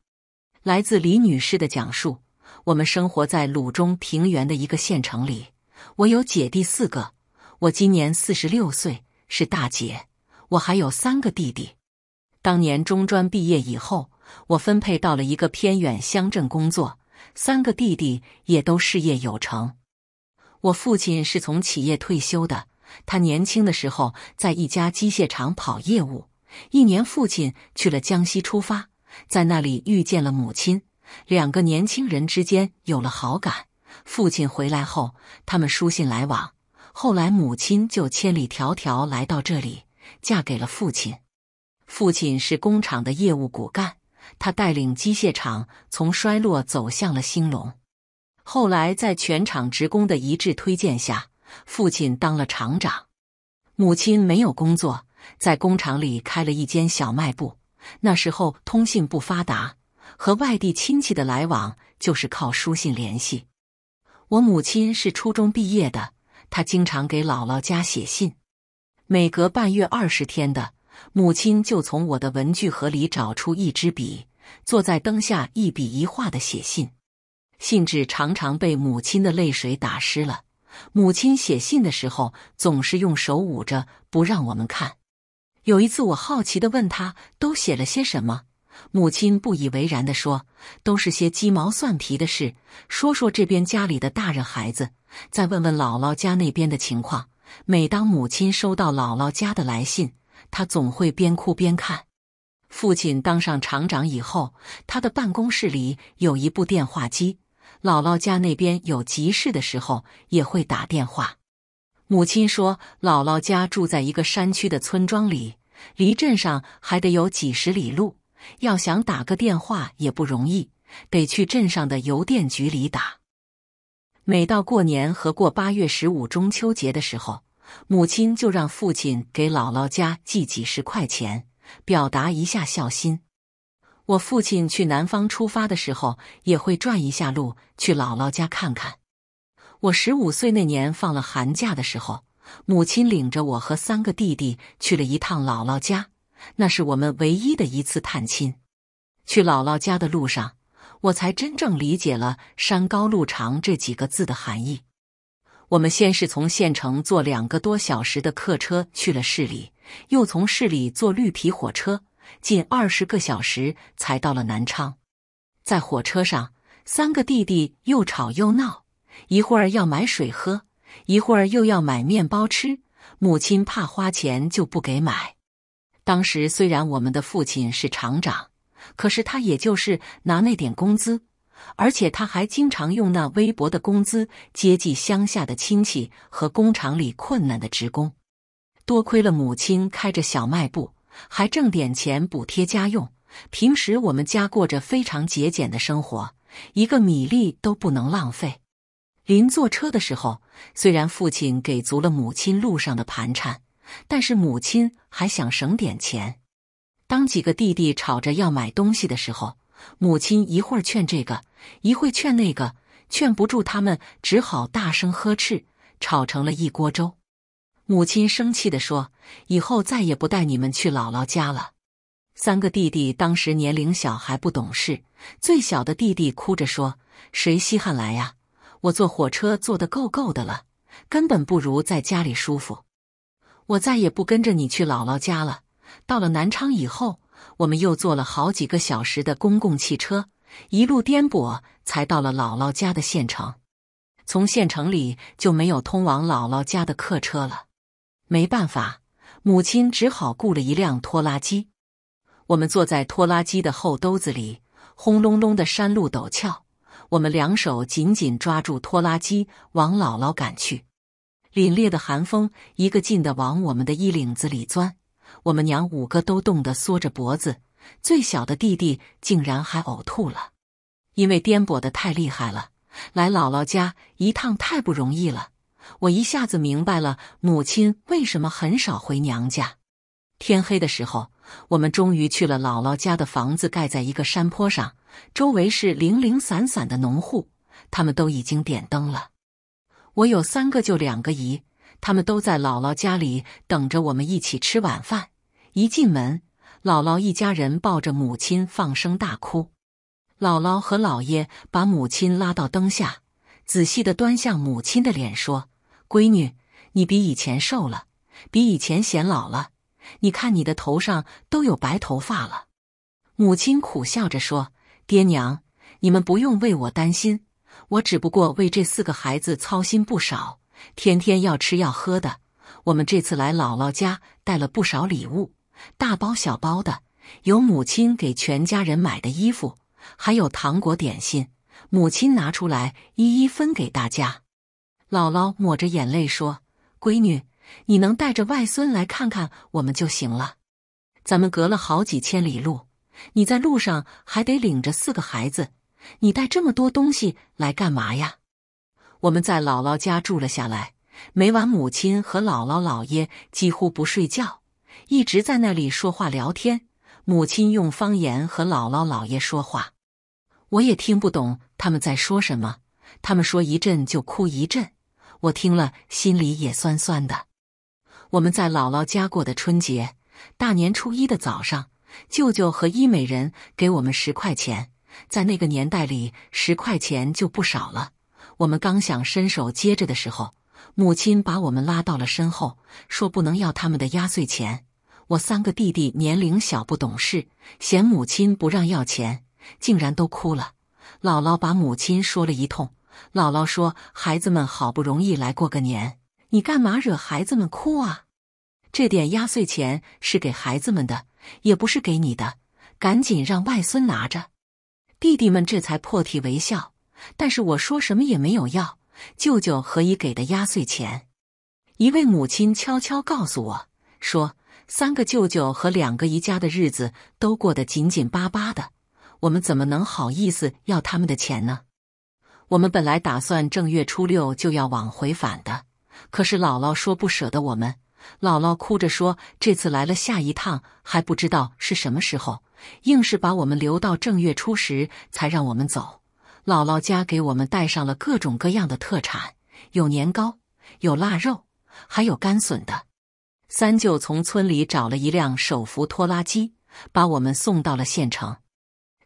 来自李女士的讲述：我们生活在鲁中平原的一个县城里，我有姐弟四个，我今年四十六岁，是大姐。我还有三个弟弟。当年中专毕业以后，我分配到了一个偏远乡镇工作，三个弟弟也都事业有成。我父亲是从企业退休的。他年轻的时候在一家机械厂跑业务。一年，父亲去了江西出发，在那里遇见了母亲，两个年轻人之间有了好感。父亲回来后，他们书信来往。后来，母亲就千里迢迢来到这里，嫁给了父亲。父亲是工厂的业务骨干，他带领机械厂从衰落走向了兴隆。后来，在全厂职工的一致推荐下，父亲当了厂长，母亲没有工作，在工厂里开了一间小卖部。那时候通信不发达，和外地亲戚的来往就是靠书信联系。我母亲是初中毕业的，她经常给姥姥家写信，每隔半月二十天的母亲就从我的文具盒里找出一支笔，坐在灯下一笔一画的写信。信纸常常被母亲的泪水打湿了。母亲写信的时候总是用手捂着不让我们看。有一次，我好奇地问她都写了些什么，母亲不以为然地说：“都是些鸡毛蒜皮的事，说说这边家里的大人孩子，再问问姥姥家那边的情况。”每当母亲收到姥姥家的来信，她总会边哭边看。父亲当上厂长以后，他的办公室里有一部电话机。姥姥家那边有急事的时候也会打电话。母亲说，姥姥家住在一个山区的村庄里，离镇上还得有几十里路，要想打个电话也不容易，得去镇上的邮电局里打。每到过年和过八月十五中秋节的时候，母亲就让父亲给姥姥家寄几十块钱，表达一下孝心。我父亲去南方出发的时候，也会转一下路去姥姥家看看。我十五岁那年放了寒假的时候，母亲领着我和三个弟弟去了一趟姥姥家，那是我们唯一的一次探亲。去姥姥家的路上，我才真正理解了“山高路长”这几个字的含义。我们先是从县城坐两个多小时的客车去了市里，又从市里坐绿皮火车。近二十个小时才到了南昌，在火车上，三个弟弟又吵又闹，一会儿要买水喝，一会儿又要买面包吃。母亲怕花钱，就不给买。当时虽然我们的父亲是厂长，可是他也就是拿那点工资，而且他还经常用那微薄的工资接济乡下的亲戚和工厂里困难的职工。多亏了母亲开着小卖部。还挣点钱补贴家用。平时我们家过着非常节俭的生活，一个米粒都不能浪费。临坐车的时候，虽然父亲给足了母亲路上的盘缠，但是母亲还想省点钱。当几个弟弟吵着要买东西的时候，母亲一会儿劝这个，一会儿劝那个，劝不住他们，只好大声呵斥，吵成了一锅粥。母亲生气的说：“以后再也不带你们去姥姥家了。”三个弟弟当时年龄小还不懂事，最小的弟弟哭着说：“谁稀罕来呀？我坐火车坐的够够的了，根本不如在家里舒服。我再也不跟着你去姥姥家了。”到了南昌以后，我们又坐了好几个小时的公共汽车，一路颠簸才到了姥姥家的县城。从县城里就没有通往姥姥家的客车了。没办法，母亲只好雇了一辆拖拉机。我们坐在拖拉机的后兜子里，轰隆隆的山路陡峭，我们两手紧紧抓住拖拉机，往姥姥赶去。凛冽的寒风一个劲的往我们的衣领子里钻，我们娘五个都冻得缩着脖子，最小的弟弟竟然还呕吐了，因为颠簸的太厉害了。来姥姥家一趟太不容易了。我一下子明白了母亲为什么很少回娘家。天黑的时候，我们终于去了姥姥家的房子，盖在一个山坡上，周围是零零散散的农户，他们都已经点灯了。我有三个，就两个姨，他们都在姥姥家里等着我们一起吃晚饭。一进门，姥姥一家人抱着母亲放声大哭，姥姥和姥爷把母亲拉到灯下，仔细的端详母亲的脸，说。闺女，你比以前瘦了，比以前显老了。你看你的头上都有白头发了。母亲苦笑着说：“爹娘，你们不用为我担心，我只不过为这四个孩子操心不少，天天要吃要喝的。我们这次来姥姥家带了不少礼物，大包小包的，有母亲给全家人买的衣服，还有糖果点心。母亲拿出来一一分给大家。”姥姥抹着眼泪说：“闺女，你能带着外孙来看看我们就行了。咱们隔了好几千里路，你在路上还得领着四个孩子，你带这么多东西来干嘛呀？”我们在姥姥家住了下来，每晚母亲和姥姥、姥爷几乎不睡觉，一直在那里说话聊天。母亲用方言和姥姥、姥爷说话，我也听不懂他们在说什么。他们说一阵就哭一阵。我听了心里也酸酸的。我们在姥姥家过的春节，大年初一的早上，舅舅和伊美人给我们十块钱，在那个年代里，十块钱就不少了。我们刚想伸手接着的时候，母亲把我们拉到了身后，说不能要他们的压岁钱。我三个弟弟年龄小，不懂事，嫌母亲不让要钱，竟然都哭了。姥姥把母亲说了一通。姥姥说：“孩子们好不容易来过个年，你干嘛惹孩子们哭啊？这点压岁钱是给孩子们的，也不是给你的，赶紧让外孙拿着。”弟弟们这才破涕为笑。但是我说什么也没有要舅舅何姨给的压岁钱。一位母亲悄悄告诉我说：“三个舅舅和两个姨家的日子都过得紧紧巴巴的，我们怎么能好意思要他们的钱呢？”我们本来打算正月初六就要往回返的，可是姥姥说不舍得我们。姥姥哭着说：“这次来了，下一趟还不知道是什么时候。”硬是把我们留到正月初十才让我们走。姥姥家给我们带上了各种各样的特产，有年糕，有腊肉，还有干笋的。三舅从村里找了一辆手扶拖拉机，把我们送到了县城。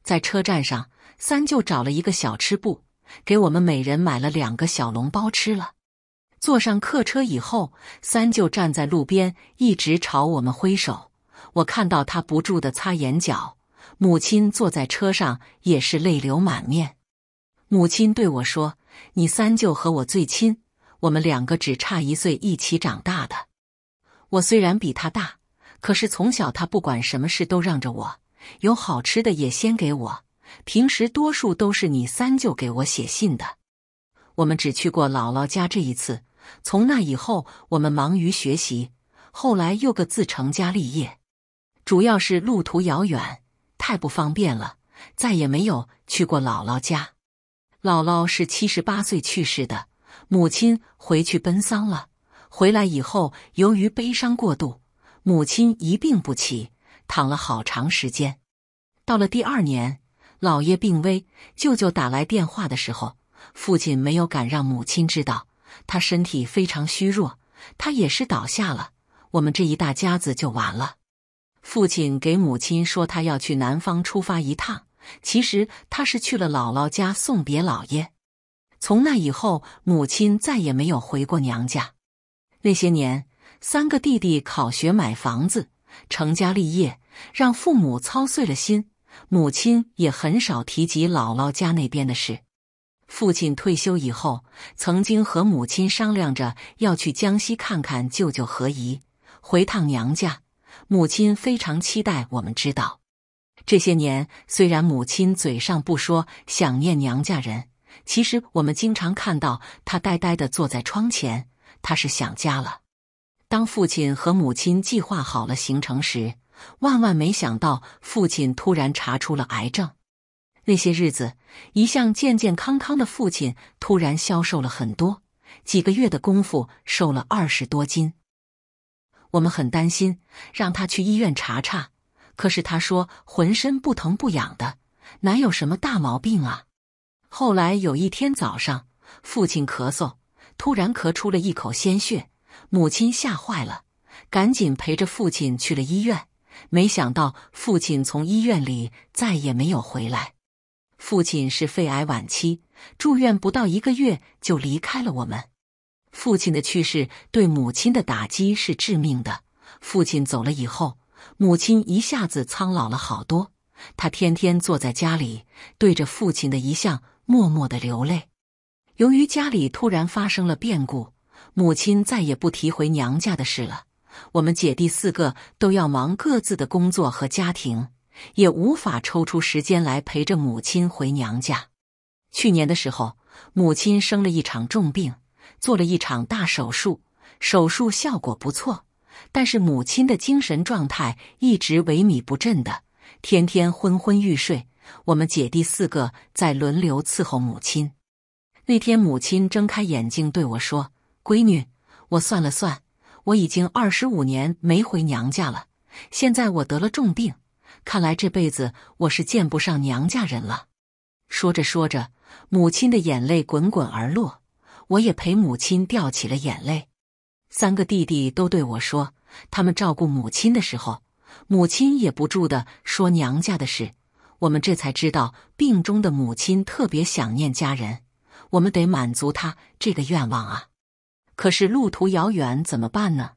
在车站上，三舅找了一个小吃部。给我们每人买了两个小笼包吃了。坐上客车以后，三舅站在路边一直朝我们挥手。我看到他不住的擦眼角，母亲坐在车上也是泪流满面。母亲对我说：“你三舅和我最亲，我们两个只差一岁，一起长大的。我虽然比他大，可是从小他不管什么事都让着我，有好吃的也先给我。”平时多数都是你三舅给我写信的。我们只去过姥姥家这一次。从那以后，我们忙于学习，后来又各自成家立业。主要是路途遥远，太不方便了，再也没有去过姥姥家。姥姥是七十八岁去世的，母亲回去奔丧了。回来以后，由于悲伤过度，母亲一病不起，躺了好长时间。到了第二年。姥爷病危，舅舅打来电话的时候，父亲没有敢让母亲知道，他身体非常虚弱，他也是倒下了，我们这一大家子就完了。父亲给母亲说他要去南方出发一趟，其实他是去了姥姥家送别姥爷。从那以后，母亲再也没有回过娘家。那些年，三个弟弟考学、买房子、成家立业，让父母操碎了心。母亲也很少提及姥姥家那边的事。父亲退休以后，曾经和母亲商量着要去江西看看舅舅和姨，回趟娘家。母亲非常期待。我们知道，这些年虽然母亲嘴上不说想念娘家人，其实我们经常看到她呆呆的坐在窗前，她是想家了。当父亲和母亲计划好了行程时。万万没想到，父亲突然查出了癌症。那些日子，一向健健康康的父亲突然消瘦了很多，几个月的功夫瘦了二十多斤。我们很担心，让他去医院查查。可是他说浑身不疼不痒的，哪有什么大毛病啊？后来有一天早上，父亲咳嗽，突然咳出了一口鲜血，母亲吓坏了，赶紧陪着父亲去了医院。没想到父亲从医院里再也没有回来。父亲是肺癌晚期，住院不到一个月就离开了我们。父亲的去世对母亲的打击是致命的。父亲走了以后，母亲一下子苍老了好多。她天天坐在家里，对着父亲的遗像默默的流泪。由于家里突然发生了变故，母亲再也不提回娘家的事了。我们姐弟四个都要忙各自的工作和家庭，也无法抽出时间来陪着母亲回娘家。去年的时候，母亲生了一场重病，做了一场大手术，手术效果不错，但是母亲的精神状态一直萎靡不振的，天天昏昏欲睡。我们姐弟四个在轮流伺候母亲。那天，母亲睁开眼睛对我说：“闺女，我算了算。”我已经二十五年没回娘家了，现在我得了重病，看来这辈子我是见不上娘家人了。说着说着，母亲的眼泪滚滚而落，我也陪母亲掉起了眼泪。三个弟弟都对我说，他们照顾母亲的时候，母亲也不住的说娘家的事。我们这才知道，病中的母亲特别想念家人，我们得满足她这个愿望啊。可是路途遥远，怎么办呢？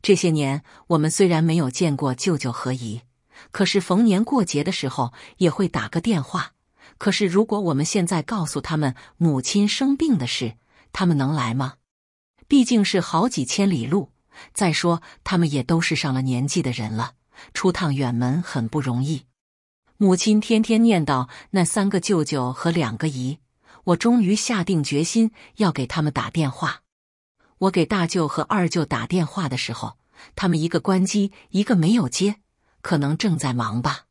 这些年我们虽然没有见过舅舅和姨，可是逢年过节的时候也会打个电话。可是如果我们现在告诉他们母亲生病的事，他们能来吗？毕竟是好几千里路，再说他们也都是上了年纪的人了，出趟远门很不容易。母亲天天念叨那三个舅舅和两个姨，我终于下定决心要给他们打电话。我给大舅和二舅打电话的时候，他们一个关机，一个没有接，可能正在忙吧。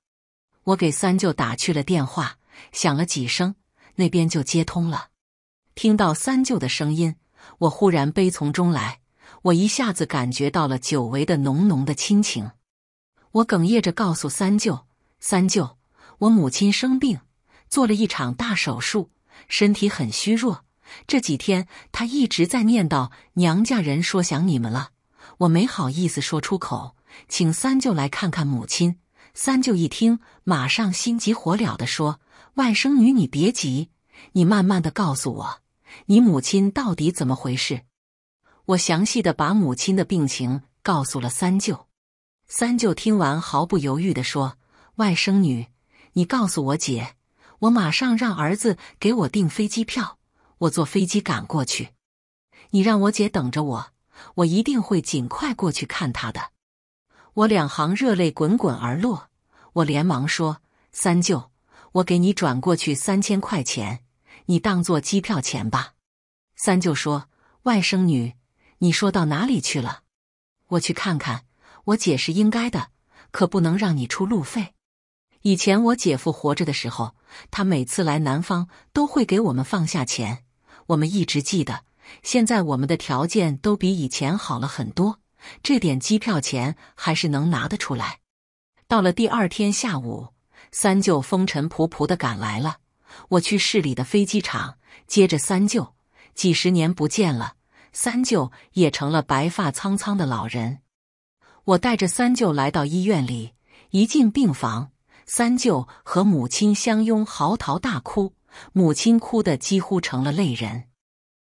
我给三舅打去了电话，响了几声，那边就接通了。听到三舅的声音，我忽然悲从中来，我一下子感觉到了久违的浓浓的亲情。我哽咽着告诉三舅：“三舅，我母亲生病，做了一场大手术，身体很虚弱。”这几天他一直在念叨，娘家人说想你们了，我没好意思说出口，请三舅来看看母亲。三舅一听，马上心急火燎的说：“外甥女，你别急，你慢慢的告诉我，你母亲到底怎么回事？”我详细的把母亲的病情告诉了三舅。三舅听完，毫不犹豫的说：“外甥女，你告诉我姐，我马上让儿子给我订飞机票。”我坐飞机赶过去，你让我姐等着我，我一定会尽快过去看她的。我两行热泪滚滚而落，我连忙说：“三舅，我给你转过去三千块钱，你当做机票钱吧。”三舅说：“外甥女，你说到哪里去了？我去看看我姐是应该的，可不能让你出路费。以前我姐夫活着的时候。”他每次来南方都会给我们放下钱，我们一直记得。现在我们的条件都比以前好了很多，这点机票钱还是能拿得出来。到了第二天下午，三舅风尘仆仆的赶来了。我去市里的飞机场接着三舅，几十年不见了，三舅也成了白发苍苍的老人。我带着三舅来到医院里，一进病房。三舅和母亲相拥，嚎啕大哭。母亲哭得几乎成了泪人。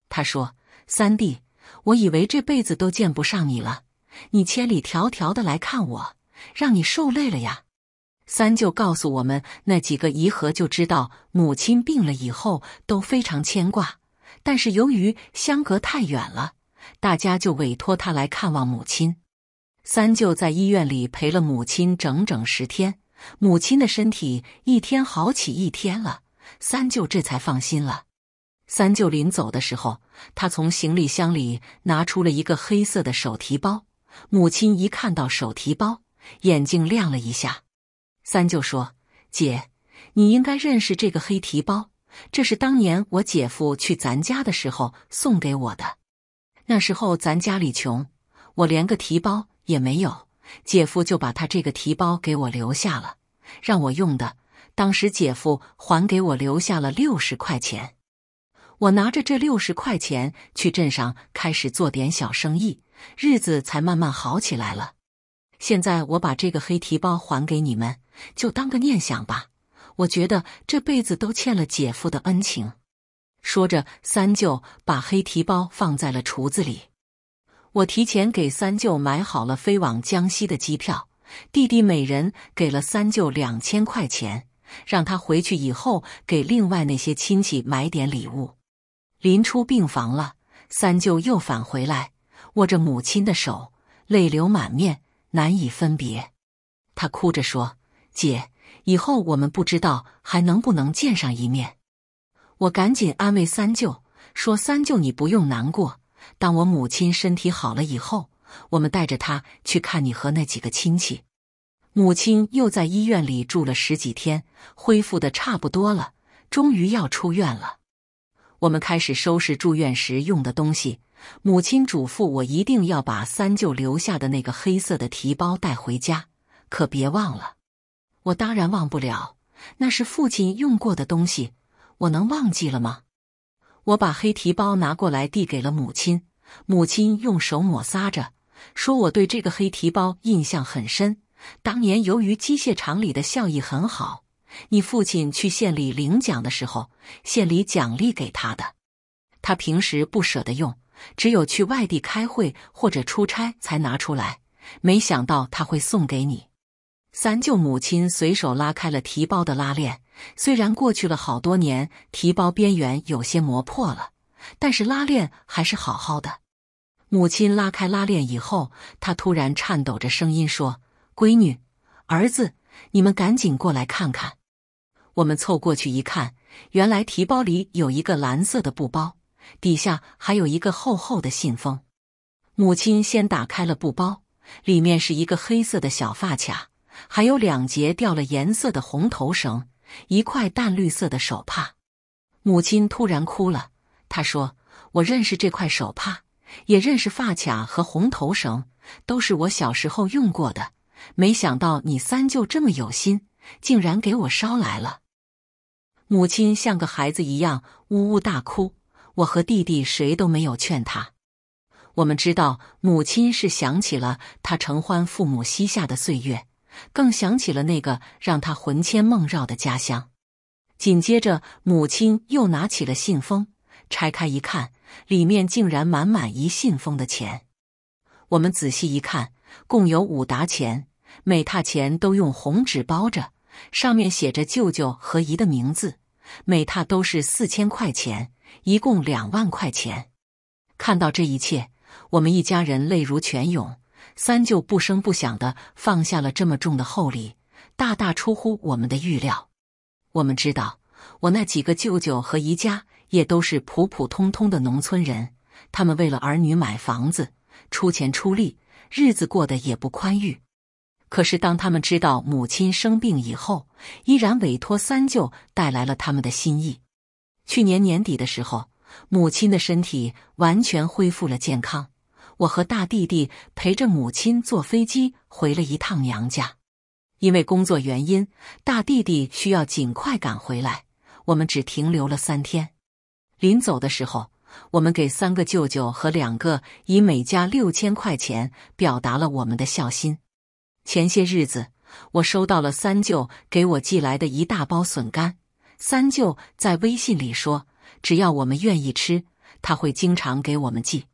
他说：“三弟，我以为这辈子都见不上你了，你千里迢迢的来看我，让你受累了呀。”三舅告诉我们，那几个姨和就知道母亲病了以后都非常牵挂，但是由于相隔太远了，大家就委托他来看望母亲。三舅在医院里陪了母亲整整十天。母亲的身体一天好起一天了，三舅这才放心了。三舅临走的时候，他从行李箱里拿出了一个黑色的手提包。母亲一看到手提包，眼睛亮了一下。三舅说：“姐，你应该认识这个黑提包，这是当年我姐夫去咱家的时候送给我的。那时候咱家里穷，我连个提包也没有。”姐夫就把他这个提包给我留下了，让我用的。当时姐夫还给我留下了六十块钱，我拿着这六十块钱去镇上开始做点小生意，日子才慢慢好起来了。现在我把这个黑提包还给你们，就当个念想吧。我觉得这辈子都欠了姐夫的恩情。说着，三舅把黑提包放在了橱子里。我提前给三舅买好了飞往江西的机票，弟弟每人给了三舅两千块钱，让他回去以后给另外那些亲戚买点礼物。临出病房了，三舅又返回来，握着母亲的手，泪流满面，难以分别。他哭着说：“姐，以后我们不知道还能不能见上一面。”我赶紧安慰三舅说：“三舅，你不用难过。”当我母亲身体好了以后，我们带着她去看你和那几个亲戚。母亲又在医院里住了十几天，恢复的差不多了，终于要出院了。我们开始收拾住院时用的东西。母亲嘱咐我一定要把三舅留下的那个黑色的提包带回家，可别忘了。我当然忘不了，那是父亲用过的东西，我能忘记了吗？我把黑提包拿过来，递给了母亲。母亲用手抹擦着，说：“我对这个黑提包印象很深。当年由于机械厂里的效益很好，你父亲去县里领奖的时候，县里奖励给他的。他平时不舍得用，只有去外地开会或者出差才拿出来。没想到他会送给你。”三舅母亲随手拉开了提包的拉链。虽然过去了好多年，提包边缘有些磨破了，但是拉链还是好好的。母亲拉开拉链以后，她突然颤抖着声音说：“闺女，儿子，你们赶紧过来看看。”我们凑过去一看，原来提包里有一个蓝色的布包，底下还有一个厚厚的信封。母亲先打开了布包，里面是一个黑色的小发卡，还有两节掉了颜色的红头绳。一块淡绿色的手帕，母亲突然哭了。她说：“我认识这块手帕，也认识发卡和红头绳，都是我小时候用过的。没想到你三舅这么有心，竟然给我捎来了。”母亲像个孩子一样呜呜大哭。我和弟弟谁都没有劝她。我们知道，母亲是想起了她承欢父母膝下的岁月。更想起了那个让他魂牵梦绕的家乡。紧接着，母亲又拿起了信封，拆开一看，里面竟然满满一信封的钱。我们仔细一看，共有五沓钱，每沓钱都用红纸包着，上面写着舅舅和姨的名字。每沓都是四千块钱，一共两万块钱。看到这一切，我们一家人泪如泉涌。三舅不声不响地放下了这么重的厚礼，大大出乎我们的预料。我们知道，我那几个舅舅和姨家也都是普普通通的农村人，他们为了儿女买房子，出钱出力，日子过得也不宽裕。可是，当他们知道母亲生病以后，依然委托三舅带来了他们的心意。去年年底的时候，母亲的身体完全恢复了健康。我和大弟弟陪着母亲坐飞机回了一趟娘家，因为工作原因，大弟弟需要尽快赶回来。我们只停留了三天，临走的时候，我们给三个舅舅和两个姨每家六千块钱，表达了我们的孝心。前些日子，我收到了三舅给我寄来的一大包笋干。三舅在微信里说，只要我们愿意吃，他会经常给我们寄。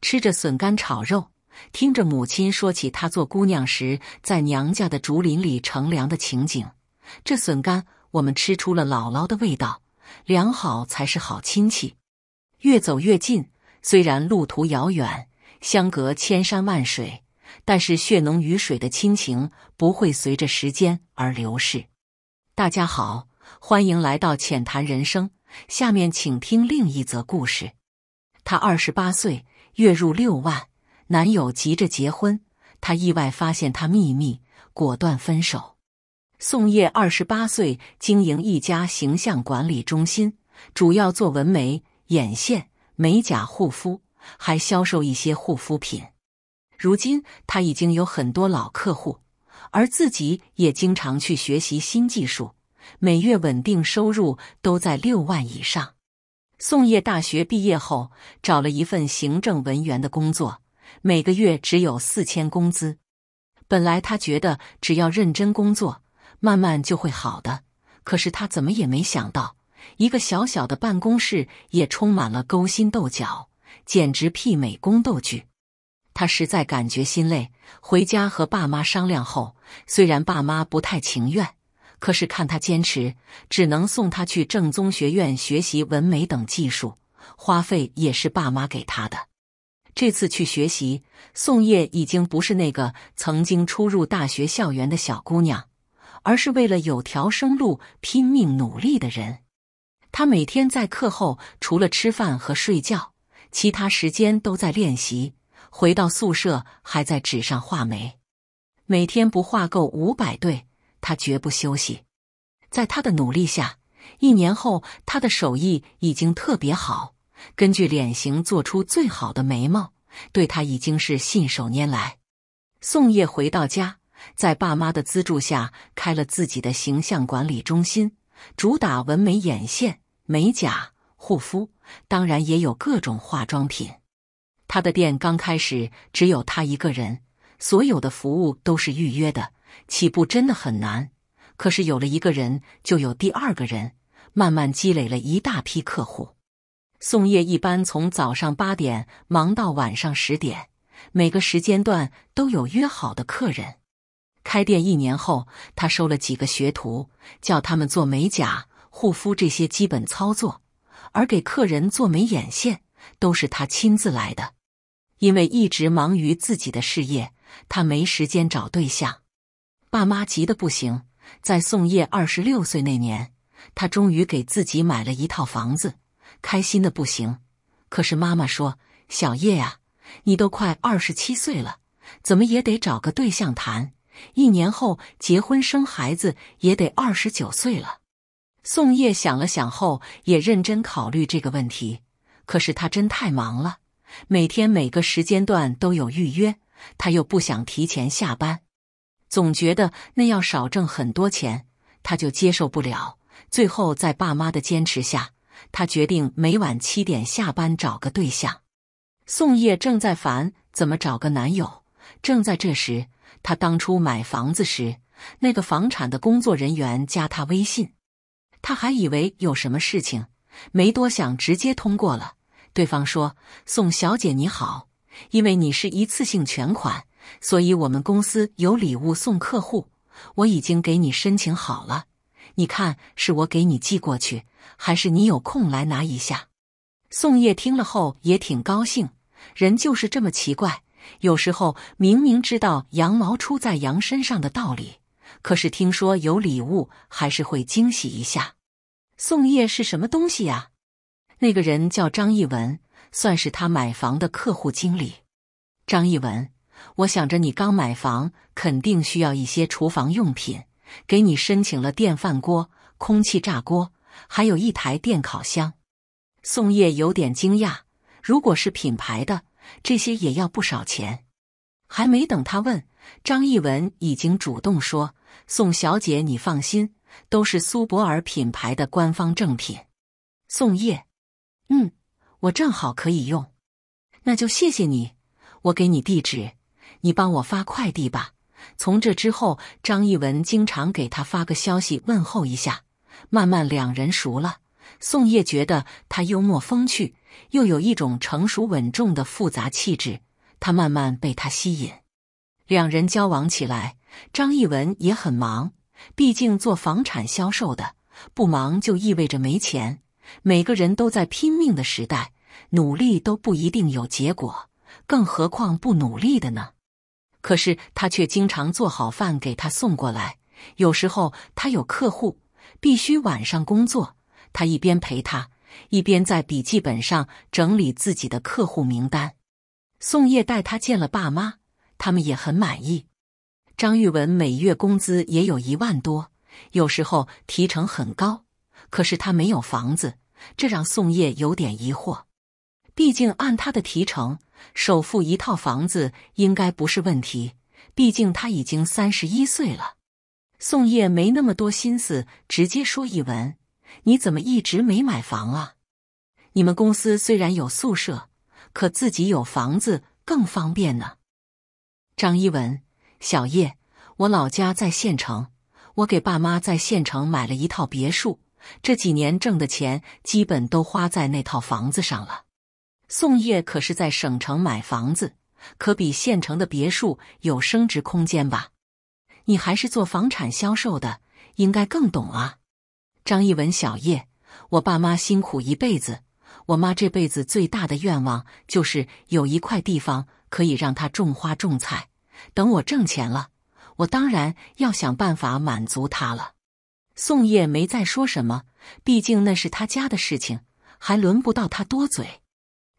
吃着笋干炒肉，听着母亲说起她做姑娘时在娘家的竹林里乘凉的情景。这笋干，我们吃出了姥姥的味道。良好才是好亲戚，越走越近。虽然路途遥远，相隔千山万水，但是血浓于水的亲情不会随着时间而流逝。大家好，欢迎来到浅谈人生。下面请听另一则故事。他二十八岁。月入六万，男友急着结婚，她意外发现他秘密，果断分手。宋叶二十八岁，经营一家形象管理中心，主要做纹眉、眼线、美甲、护肤，还销售一些护肤品。如今，他已经有很多老客户，而自己也经常去学习新技术，每月稳定收入都在六万以上。宋叶大学毕业后，找了一份行政文员的工作，每个月只有四千工资。本来他觉得只要认真工作，慢慢就会好的。可是他怎么也没想到，一个小小的办公室也充满了勾心斗角，简直媲美宫斗剧。他实在感觉心累，回家和爸妈商量后，虽然爸妈不太情愿。可是看他坚持，只能送他去正宗学院学习纹眉等技术，花费也是爸妈给他的。这次去学习，宋叶已经不是那个曾经初入大学校园的小姑娘，而是为了有条生路拼命努力的人。她每天在课后除了吃饭和睡觉，其他时间都在练习。回到宿舍，还在纸上画眉，每天不画够五百对。他绝不休息，在他的努力下，一年后他的手艺已经特别好。根据脸型做出最好的眉毛，对他已经是信手拈来。宋叶回到家，在爸妈的资助下，开了自己的形象管理中心，主打纹眉、眼线、美甲、护肤，当然也有各种化妆品。他的店刚开始只有他一个人，所有的服务都是预约的。起步真的很难，可是有了一个人，就有第二个人，慢慢积累了一大批客户。宋叶一般从早上八点忙到晚上十点，每个时间段都有约好的客人。开店一年后，他收了几个学徒，教他们做美甲、护肤这些基本操作，而给客人做眉眼线都是他亲自来的。因为一直忙于自己的事业，他没时间找对象。爸妈急得不行。在宋叶二十六岁那年，他终于给自己买了一套房子，开心的不行。可是妈妈说：“小叶呀，你都快二十七岁了，怎么也得找个对象谈。一年后结婚生孩子也得二十九岁了。”宋叶想了想后，也认真考虑这个问题。可是他真太忙了，每天每个时间段都有预约，他又不想提前下班。总觉得那要少挣很多钱，他就接受不了。最后在爸妈的坚持下，他决定每晚七点下班找个对象。宋叶正在烦怎么找个男友，正在这时，他当初买房子时那个房产的工作人员加他微信，他还以为有什么事情，没多想直接通过了。对方说：“宋小姐你好，因为你是一次性全款。”所以，我们公司有礼物送客户，我已经给你申请好了。你看，是我给你寄过去，还是你有空来拿一下？宋叶听了后也挺高兴，人就是这么奇怪。有时候明明知道羊毛出在羊身上的道理，可是听说有礼物还是会惊喜一下。宋叶是什么东西呀？那个人叫张一文，算是他买房的客户经理。张一文。我想着你刚买房，肯定需要一些厨房用品，给你申请了电饭锅、空气炸锅，还有一台电烤箱。宋叶有点惊讶，如果是品牌的，这些也要不少钱。还没等他问，张艺文已经主动说：“宋小姐，你放心，都是苏泊尔品牌的官方正品。”宋叶，嗯，我正好可以用，那就谢谢你，我给你地址。你帮我发快递吧。从这之后，张艺文经常给他发个消息问候一下。慢慢两人熟了，宋叶觉得他幽默风趣，又有一种成熟稳重的复杂气质，他慢慢被他吸引。两人交往起来，张艺文也很忙，毕竟做房产销售的，不忙就意味着没钱。每个人都在拼命的时代，努力都不一定有结果，更何况不努力的呢？可是他却经常做好饭给他送过来。有时候他有客户，必须晚上工作，他一边陪他，一边在笔记本上整理自己的客户名单。宋叶带他见了爸妈，他们也很满意。张玉文每月工资也有一万多，有时候提成很高。可是他没有房子，这让宋叶有点疑惑。毕竟按他的提成。首付一套房子应该不是问题，毕竟他已经三十一岁了。宋叶没那么多心思，直接说：“一文，你怎么一直没买房啊？你们公司虽然有宿舍，可自己有房子更方便呢。”张一文，小叶，我老家在县城，我给爸妈在县城买了一套别墅，这几年挣的钱基本都花在那套房子上了。宋叶可是在省城买房子，可比县城的别墅有升值空间吧？你还是做房产销售的，应该更懂啊。张一文，小叶，我爸妈辛苦一辈子，我妈这辈子最大的愿望就是有一块地方可以让她种花种菜。等我挣钱了，我当然要想办法满足她了。宋叶没再说什么，毕竟那是他家的事情，还轮不到他多嘴。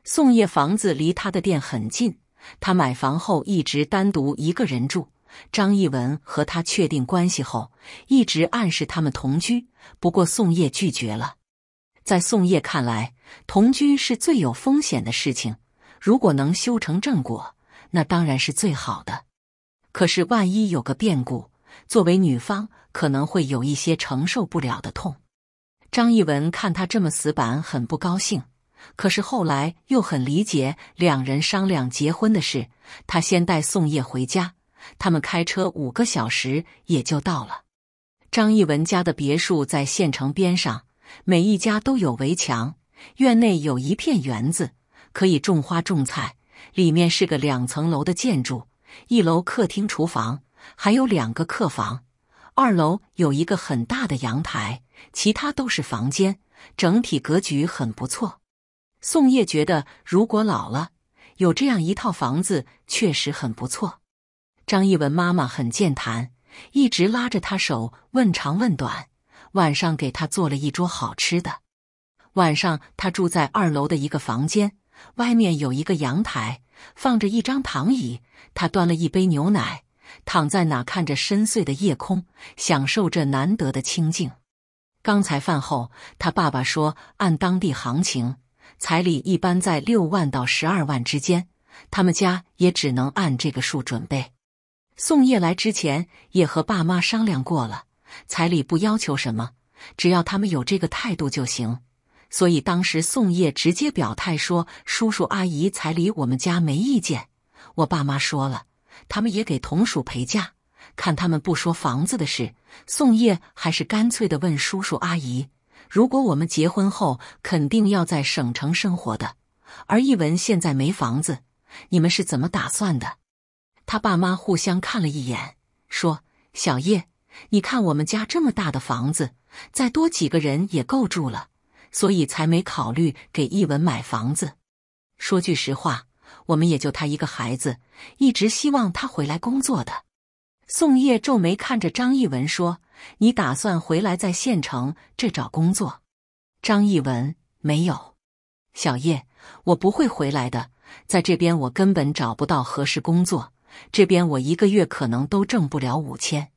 宋叶房子离他的店很近，他买房后一直单独一个人住。张艺文和他确定关系后，一直暗示他们同居，不过宋叶拒绝了。在宋叶看来，同居是最有风险的事情，如果能修成正果，那当然是最好的。可是万一有个变故，作为女方可能会有一些承受不了的痛。张艺文看他这么死板，很不高兴。可是后来又很理解两人商量结婚的事。他先带宋叶回家，他们开车五个小时也就到了。张一文家的别墅在县城边上，每一家都有围墙，院内有一片园子，可以种花种菜。里面是个两层楼的建筑，一楼客厅、厨房，还有两个客房；二楼有一个很大的阳台，其他都是房间，整体格局很不错。宋叶觉得，如果老了有这样一套房子，确实很不错。张一文妈妈很健谈，一直拉着他手问长问短，晚上给他做了一桌好吃的。晚上他住在二楼的一个房间，外面有一个阳台，放着一张躺椅。他端了一杯牛奶，躺在那看着深邃的夜空，享受这难得的清静。刚才饭后，他爸爸说，按当地行情。彩礼一般在六万到十二万之间，他们家也只能按这个数准备。宋叶来之前也和爸妈商量过了，彩礼不要求什么，只要他们有这个态度就行。所以当时宋叶直接表态说：“叔叔阿姨，彩礼我们家没意见。”我爸妈说了，他们也给同属陪嫁。看他们不说房子的事，宋叶还是干脆的问叔叔阿姨。如果我们结婚后，肯定要在省城生活的，而一文现在没房子，你们是怎么打算的？他爸妈互相看了一眼，说：“小叶，你看我们家这么大的房子，再多几个人也够住了，所以才没考虑给一文买房子。说句实话，我们也就他一个孩子，一直希望他回来工作的。”宋叶皱眉看着张译文说：“你打算回来在县城这找工作？”张译文：“没有，小叶，我不会回来的。在这边我根本找不到合适工作，这边我一个月可能都挣不了五千。”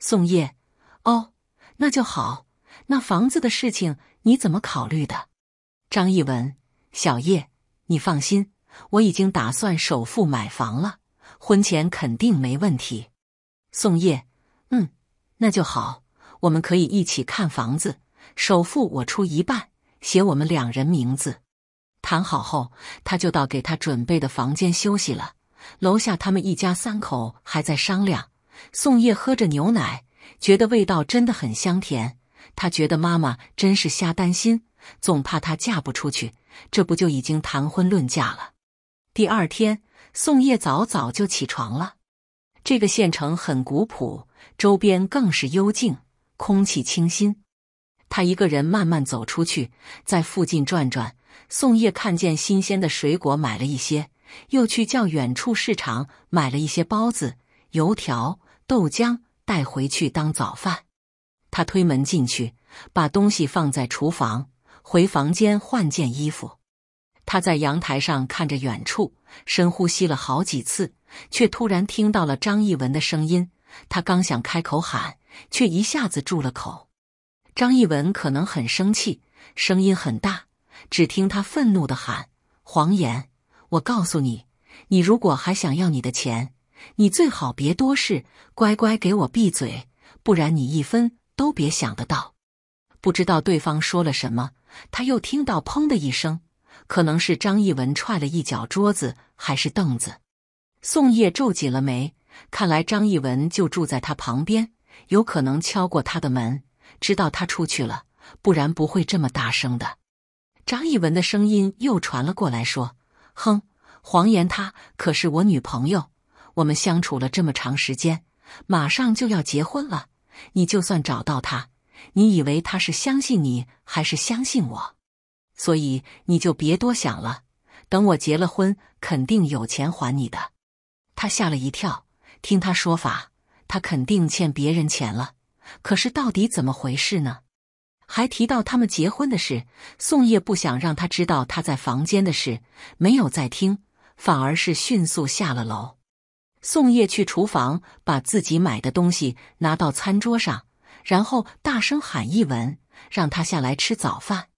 宋叶：“哦，那就好。那房子的事情你怎么考虑的？”张译文：“小叶，你放心，我已经打算首付买房了，婚前肯定没问题。”宋叶，嗯，那就好，我们可以一起看房子，首付我出一半，写我们两人名字。谈好后，他就到给他准备的房间休息了。楼下他们一家三口还在商量。宋叶喝着牛奶，觉得味道真的很香甜。他觉得妈妈真是瞎担心，总怕她嫁不出去，这不就已经谈婚论嫁了？第二天，宋叶早早就起床了。这个县城很古朴，周边更是幽静，空气清新。他一个人慢慢走出去，在附近转转。宋叶看见新鲜的水果，买了一些，又去较远处市场买了一些包子、油条、豆浆，带回去当早饭。他推门进去，把东西放在厨房，回房间换件衣服。他在阳台上看着远处，深呼吸了好几次。却突然听到了张艺文的声音，他刚想开口喊，却一下子住了口。张艺文可能很生气，声音很大，只听他愤怒的喊：“谎言！我告诉你，你如果还想要你的钱，你最好别多事，乖乖给我闭嘴，不然你一分都别想得到。”不知道对方说了什么，他又听到“砰”的一声，可能是张艺文踹了一脚桌子还是凳子。宋叶皱紧了眉，看来张逸文就住在他旁边，有可能敲过他的门，知道他出去了，不然不会这么大声的。张逸文的声音又传了过来，说：“哼，黄岩，她可是我女朋友，我们相处了这么长时间，马上就要结婚了。你就算找到她，你以为她是相信你还是相信我？所以你就别多想了。等我结了婚，肯定有钱还你的。”他吓了一跳，听他说法，他肯定欠别人钱了。可是到底怎么回事呢？还提到他们结婚的事。宋叶不想让他知道他在房间的事，没有再听，反而是迅速下了楼。宋叶去厨房，把自己买的东西拿到餐桌上，然后大声喊一文，让他下来吃早饭。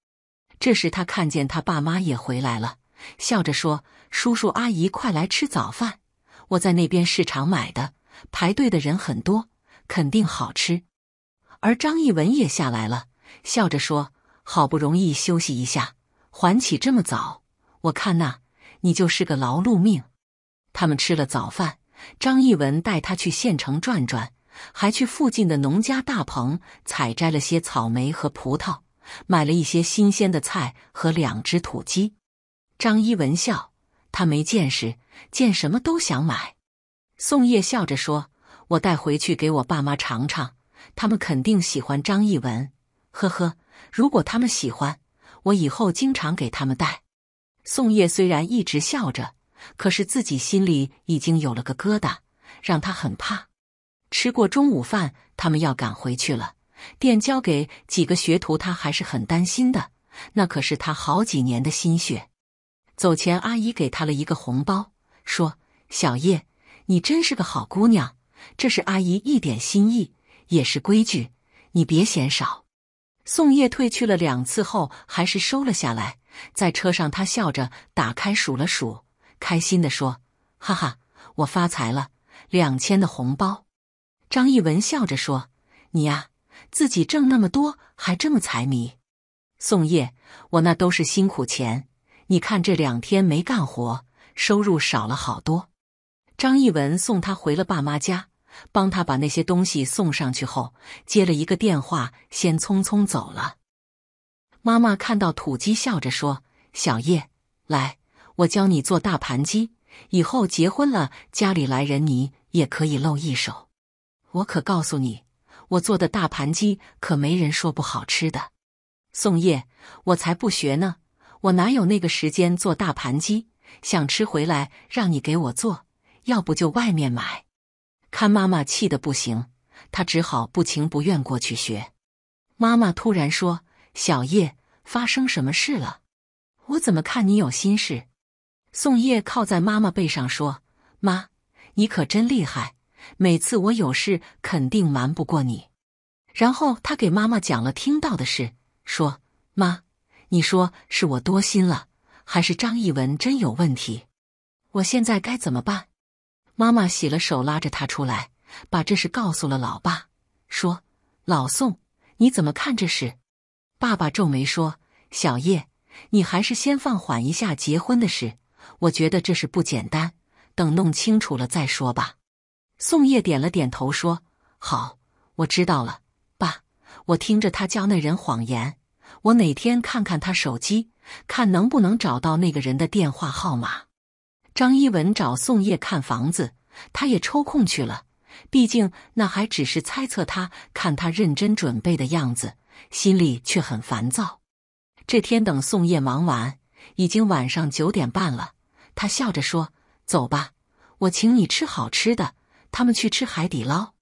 这时他看见他爸妈也回来了，笑着说：“叔叔阿姨，快来吃早饭。”我在那边市场买的，排队的人很多，肯定好吃。而张一文也下来了，笑着说：“好不容易休息一下，还起这么早？我看呐，你就是个劳碌命。”他们吃了早饭，张一文带他去县城转转，还去附近的农家大棚采摘了些草莓和葡萄，买了一些新鲜的菜和两只土鸡。张一文笑。他没见识，见什么都想买。宋叶笑着说：“我带回去给我爸妈尝尝，他们肯定喜欢张艺文。呵呵，如果他们喜欢，我以后经常给他们带。”宋叶虽然一直笑着，可是自己心里已经有了个疙瘩，让他很怕。吃过中午饭，他们要赶回去了，店交给几个学徒，他还是很担心的。那可是他好几年的心血。走前，阿姨给她了一个红包，说：“小叶，你真是个好姑娘，这是阿姨一点心意，也是规矩，你别嫌少。”宋叶退去了两次后，还是收了下来。在车上，他笑着打开数了数，开心的说：“哈哈，我发财了，两千的红包。”张艺文笑着说：“你呀，自己挣那么多，还这么财迷。”宋叶：“我那都是辛苦钱。”你看这两天没干活，收入少了好多。张一文送他回了爸妈家，帮他把那些东西送上去后，接了一个电话，先匆匆走了。妈妈看到土鸡，笑着说：“小叶，来，我教你做大盘鸡，以后结婚了家里来人，你也可以露一手。我可告诉你，我做的大盘鸡可没人说不好吃的。”宋叶，我才不学呢。我哪有那个时间做大盘鸡？想吃回来让你给我做，要不就外面买。看妈妈气得不行，她只好不情不愿过去学。妈妈突然说：“小叶，发生什么事了？我怎么看你有心事？”宋叶靠在妈妈背上说：“妈，你可真厉害，每次我有事肯定瞒不过你。”然后他给妈妈讲了听到的事，说：“妈。”你说是我多心了，还是张艺文真有问题？我现在该怎么办？妈妈洗了手，拉着他出来，把这事告诉了老爸，说：“老宋，你怎么看这事？”爸爸皱眉说：“小叶，你还是先放缓一下结婚的事，我觉得这事不简单，等弄清楚了再说吧。”宋叶点了点头，说：“好，我知道了，爸，我听着他叫那人谎言。”我哪天看看他手机，看能不能找到那个人的电话号码。张一文找宋叶看房子，他也抽空去了。毕竟那还只是猜测。他看他认真准备的样子，心里却很烦躁。这天等宋叶忙完，已经晚上九点半了。他笑着说：“走吧，我请你吃好吃的。他们去吃海底捞。”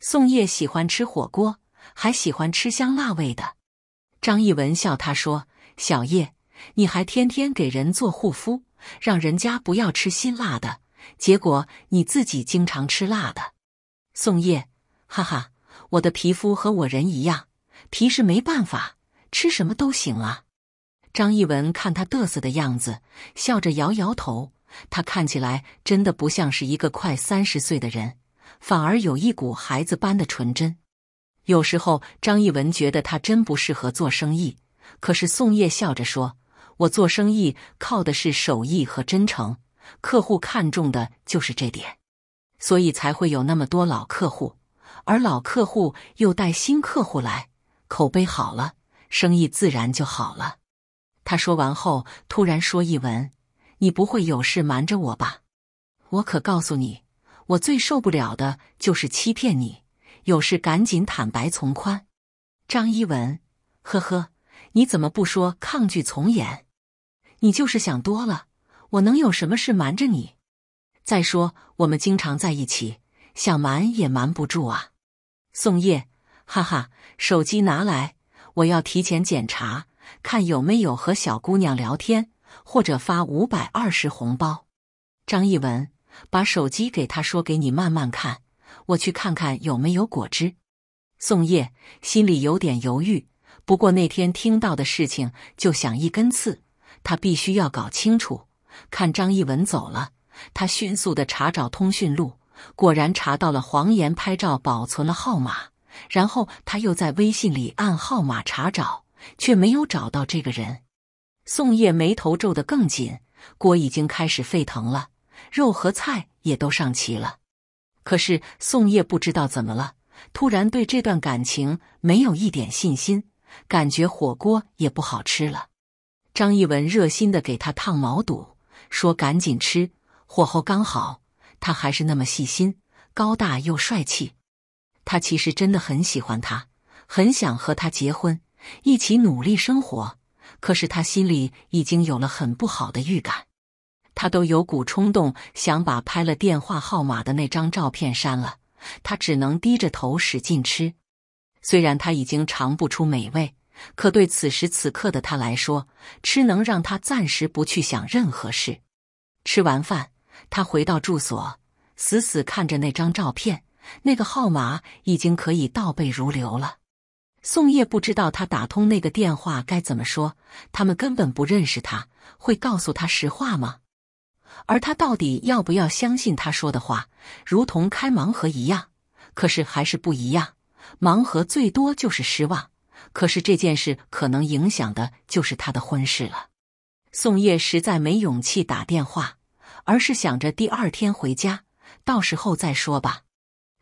宋叶喜欢吃火锅，还喜欢吃香辣味的。张艺文笑他说：“小叶，你还天天给人做护肤，让人家不要吃辛辣的，结果你自己经常吃辣的。”宋叶，哈哈，我的皮肤和我人一样，皮是没办法，吃什么都行啊。张艺文看他得瑟的样子，笑着摇摇头。他看起来真的不像是一个快三十岁的人，反而有一股孩子般的纯真。有时候，张一文觉得他真不适合做生意。可是宋叶笑着说：“我做生意靠的是手艺和真诚，客户看中的就是这点，所以才会有那么多老客户。而老客户又带新客户来，口碑好了，生意自然就好了。”他说完后，突然说：“一文，你不会有事瞒着我吧？我可告诉你，我最受不了的就是欺骗你。”有事赶紧坦白从宽，张一文，呵呵，你怎么不说抗拒从严？你就是想多了，我能有什么事瞒着你？再说我们经常在一起，想瞒也瞒不住啊。宋叶，哈哈，手机拿来，我要提前检查，看有没有和小姑娘聊天或者发五百二十红包。张一文，把手机给他说给你慢慢看。我去看看有没有果汁。宋叶心里有点犹豫，不过那天听到的事情就想一根刺，他必须要搞清楚。看张艺文走了，他迅速的查找通讯录，果然查到了黄岩拍照保存了号码。然后他又在微信里按号码查找，却没有找到这个人。宋叶眉头皱得更紧。锅已经开始沸腾了，肉和菜也都上齐了。可是宋叶不知道怎么了，突然对这段感情没有一点信心，感觉火锅也不好吃了。张一文热心的给他烫毛肚，说：“赶紧吃，火候刚好。”他还是那么细心，高大又帅气。他其实真的很喜欢他，很想和他结婚，一起努力生活。可是他心里已经有了很不好的预感。他都有股冲动，想把拍了电话号码的那张照片删了。他只能低着头使劲吃，虽然他已经尝不出美味，可对此时此刻的他来说，吃能让他暂时不去想任何事。吃完饭，他回到住所，死死看着那张照片，那个号码已经可以倒背如流了。宋叶不知道他打通那个电话该怎么说，他们根本不认识他，会告诉他实话吗？而他到底要不要相信他说的话，如同开盲盒一样。可是还是不一样，盲盒最多就是失望。可是这件事可能影响的就是他的婚事了。宋叶实在没勇气打电话，而是想着第二天回家，到时候再说吧。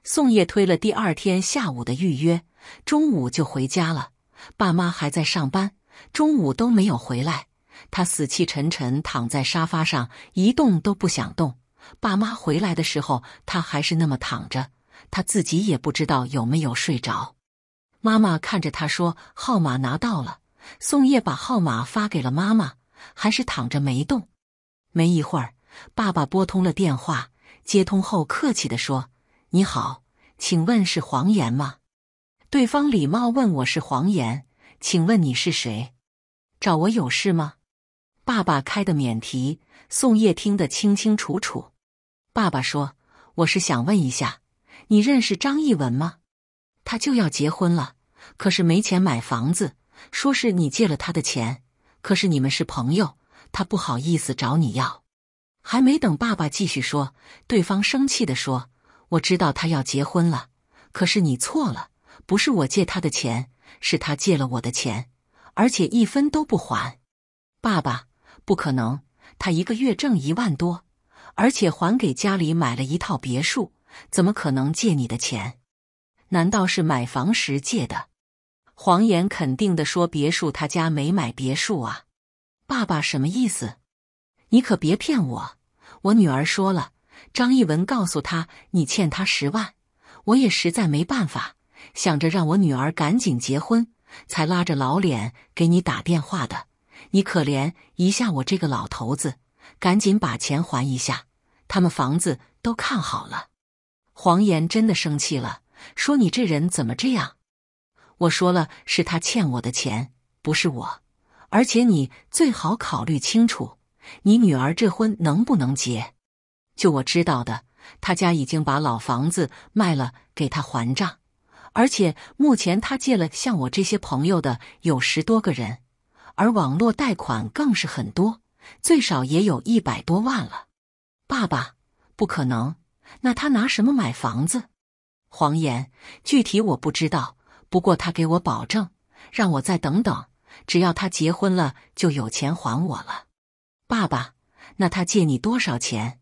宋叶推了第二天下午的预约，中午就回家了。爸妈还在上班，中午都没有回来。他死气沉沉躺在沙发上，一动都不想动。爸妈回来的时候，他还是那么躺着，他自己也不知道有没有睡着。妈妈看着他说：“号码拿到了。”宋叶把号码发给了妈妈，还是躺着没动。没一会儿，爸爸拨通了电话，接通后客气的说：“你好，请问是黄岩吗？”对方礼貌问：“我是黄岩，请问你是谁？找我有事吗？”爸爸开的免提，宋叶听得清清楚楚。爸爸说：“我是想问一下，你认识张艺文吗？他就要结婚了，可是没钱买房子，说是你借了他的钱。可是你们是朋友，他不好意思找你要。”还没等爸爸继续说，对方生气的说：“我知道他要结婚了，可是你错了，不是我借他的钱，是他借了我的钱，而且一分都不还。”爸爸。不可能，他一个月挣一万多，而且还给家里买了一套别墅，怎么可能借你的钱？难道是买房时借的？黄岩肯定的说：“别墅他家没买别墅啊。”爸爸什么意思？你可别骗我！我女儿说了，张一文告诉他你欠他十万，我也实在没办法，想着让我女儿赶紧结婚，才拉着老脸给你打电话的。你可怜一下我这个老头子，赶紧把钱还一下。他们房子都看好了。黄岩真的生气了，说：“你这人怎么这样？”我说了，是他欠我的钱，不是我。而且你最好考虑清楚，你女儿这婚能不能结？就我知道的，他家已经把老房子卖了给他还账，而且目前他借了像我这些朋友的有十多个人。而网络贷款更是很多，最少也有一百多万了。爸爸，不可能，那他拿什么买房子？黄岩，具体我不知道，不过他给我保证，让我再等等，只要他结婚了就有钱还我了。爸爸，那他借你多少钱？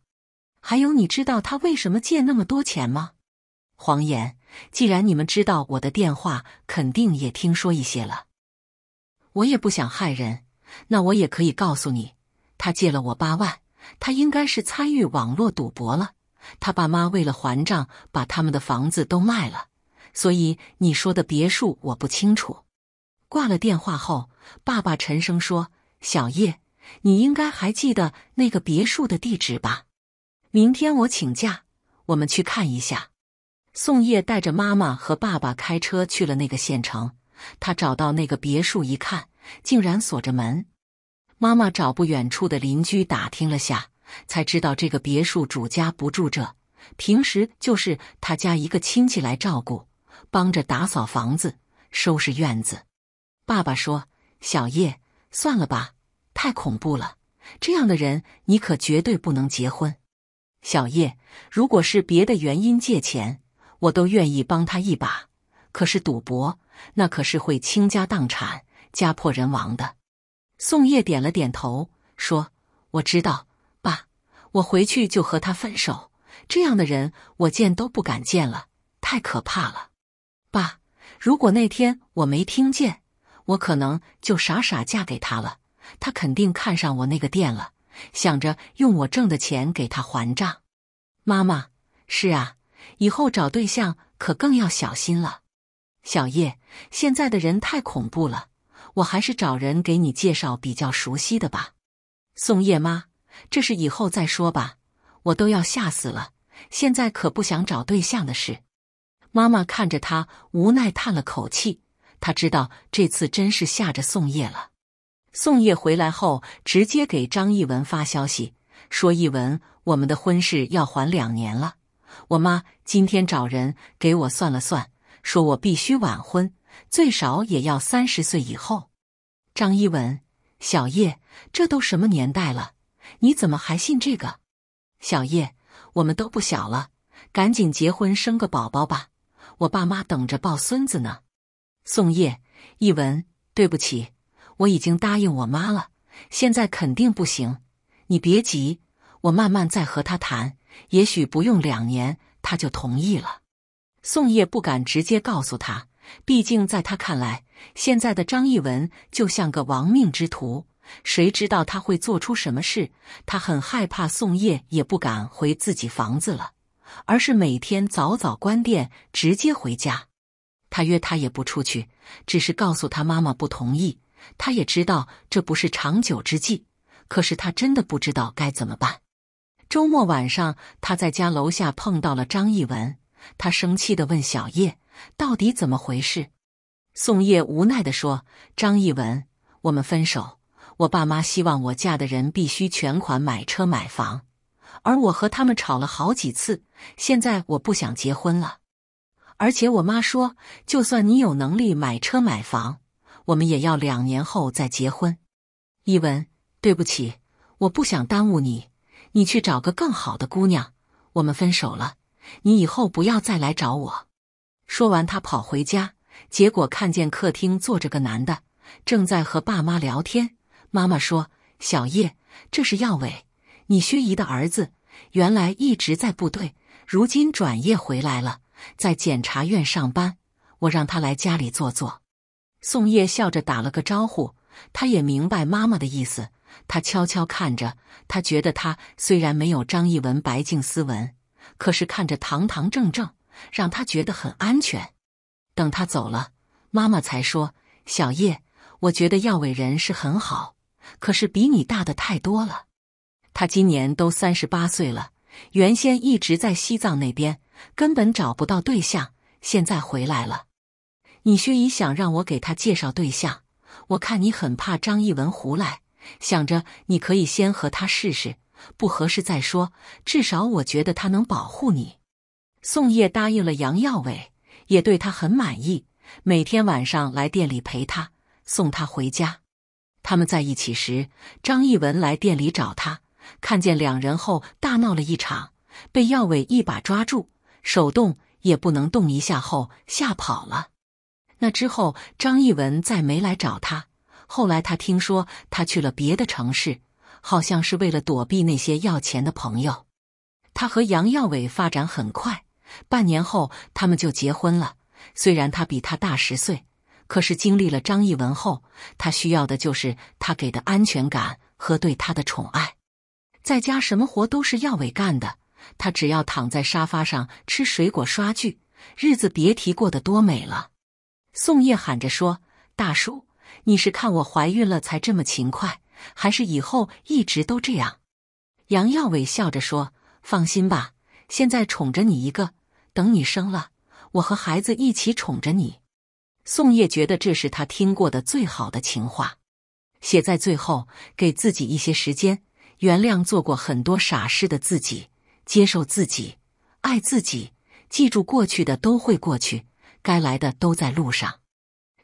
还有，你知道他为什么借那么多钱吗？黄岩，既然你们知道我的电话，肯定也听说一些了。我也不想害人，那我也可以告诉你，他借了我八万，他应该是参与网络赌博了。他爸妈为了还账，把他们的房子都卖了，所以你说的别墅我不清楚。挂了电话后，爸爸沉声说：“小叶，你应该还记得那个别墅的地址吧？明天我请假，我们去看一下。”宋叶带着妈妈和爸爸开车去了那个县城。他找到那个别墅一看，竟然锁着门。妈妈找不远处的邻居打听了下，才知道这个别墅主家不住这，平时就是他家一个亲戚来照顾，帮着打扫房子、收拾院子。爸爸说：“小叶，算了吧，太恐怖了。这样的人，你可绝对不能结婚。小叶，如果是别的原因借钱，我都愿意帮他一把。”可是赌博，那可是会倾家荡产、家破人亡的。宋叶点了点头，说：“我知道，爸，我回去就和他分手。这样的人，我见都不敢见了，太可怕了。爸，如果那天我没听见，我可能就傻傻嫁给他了。他肯定看上我那个店了，想着用我挣的钱给他还账。妈妈，是啊，以后找对象可更要小心了。”小叶，现在的人太恐怖了，我还是找人给你介绍比较熟悉的吧。宋叶妈，这是以后再说吧，我都要吓死了，现在可不想找对象的事。妈妈看着他，无奈叹了口气，他知道这次真是吓着宋叶了。宋叶回来后，直接给张一文发消息，说一文，我们的婚事要缓两年了，我妈今天找人给我算了算。说我必须晚婚，最少也要三十岁以后。张一文，小叶，这都什么年代了？你怎么还信这个？小叶，我们都不小了，赶紧结婚生个宝宝吧，我爸妈等着抱孙子呢。宋叶，一文，对不起，我已经答应我妈了，现在肯定不行。你别急，我慢慢再和他谈，也许不用两年他就同意了。宋叶不敢直接告诉他，毕竟在他看来，现在的张艺文就像个亡命之徒，谁知道他会做出什么事？他很害怕，宋叶也不敢回自己房子了，而是每天早早关店，直接回家。他约他也不出去，只是告诉他妈妈不同意。他也知道这不是长久之计，可是他真的不知道该怎么办。周末晚上，他在家楼下碰到了张艺文。他生气地问小叶：“到底怎么回事？”宋叶无奈地说：“张艺文，我们分手。我爸妈希望我嫁的人必须全款买车买房，而我和他们吵了好几次。现在我不想结婚了。而且我妈说，就算你有能力买车买房，我们也要两年后再结婚。一文，对不起，我不想耽误你，你去找个更好的姑娘。我们分手了。”你以后不要再来找我。说完，他跑回家，结果看见客厅坐着个男的，正在和爸妈聊天。妈妈说：“小叶，这是耀伟，你薛姨的儿子。原来一直在部队，如今转业回来了，在检察院上班。我让他来家里坐坐。”宋叶笑着打了个招呼，他也明白妈妈的意思。他悄悄看着，他觉得他虽然没有张一文白净斯文。可是看着堂堂正正，让他觉得很安全。等他走了，妈妈才说：“小叶，我觉得耀伟人是很好，可是比你大的太多了。他今年都三十八岁了，原先一直在西藏那边，根本找不到对象。现在回来了，你薛姨想让我给他介绍对象。我看你很怕张一文胡来，想着你可以先和他试试。”不合适再说，至少我觉得他能保护你。宋叶答应了杨耀伟，也对他很满意。每天晚上来店里陪他，送他回家。他们在一起时，张艺文来店里找他，看见两人后大闹了一场，被耀伟一把抓住，手动也不能动一下后吓跑了。那之后，张艺文再没来找他。后来他听说他去了别的城市。好像是为了躲避那些要钱的朋友，他和杨耀伟发展很快，半年后他们就结婚了。虽然他比他大十岁，可是经历了张艺文后，他需要的就是他给的安全感和对他的宠爱。在家什么活都是耀伟干的，他只要躺在沙发上吃水果刷剧，日子别提过得多美了。宋叶喊着说：“大叔，你是看我怀孕了才这么勤快。”还是以后一直都这样，杨耀伟笑着说：“放心吧，现在宠着你一个，等你生了，我和孩子一起宠着你。”宋叶觉得这是他听过的最好的情话。写在最后，给自己一些时间，原谅做过很多傻事的自己，接受自己，爱自己，记住过去的都会过去，该来的都在路上。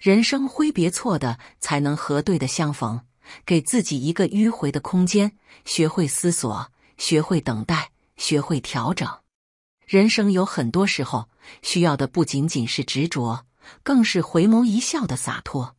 人生挥别错的，才能和对的相逢。给自己一个迂回的空间，学会思索，学会等待，学会调整。人生有很多时候，需要的不仅仅是执着，更是回眸一笑的洒脱。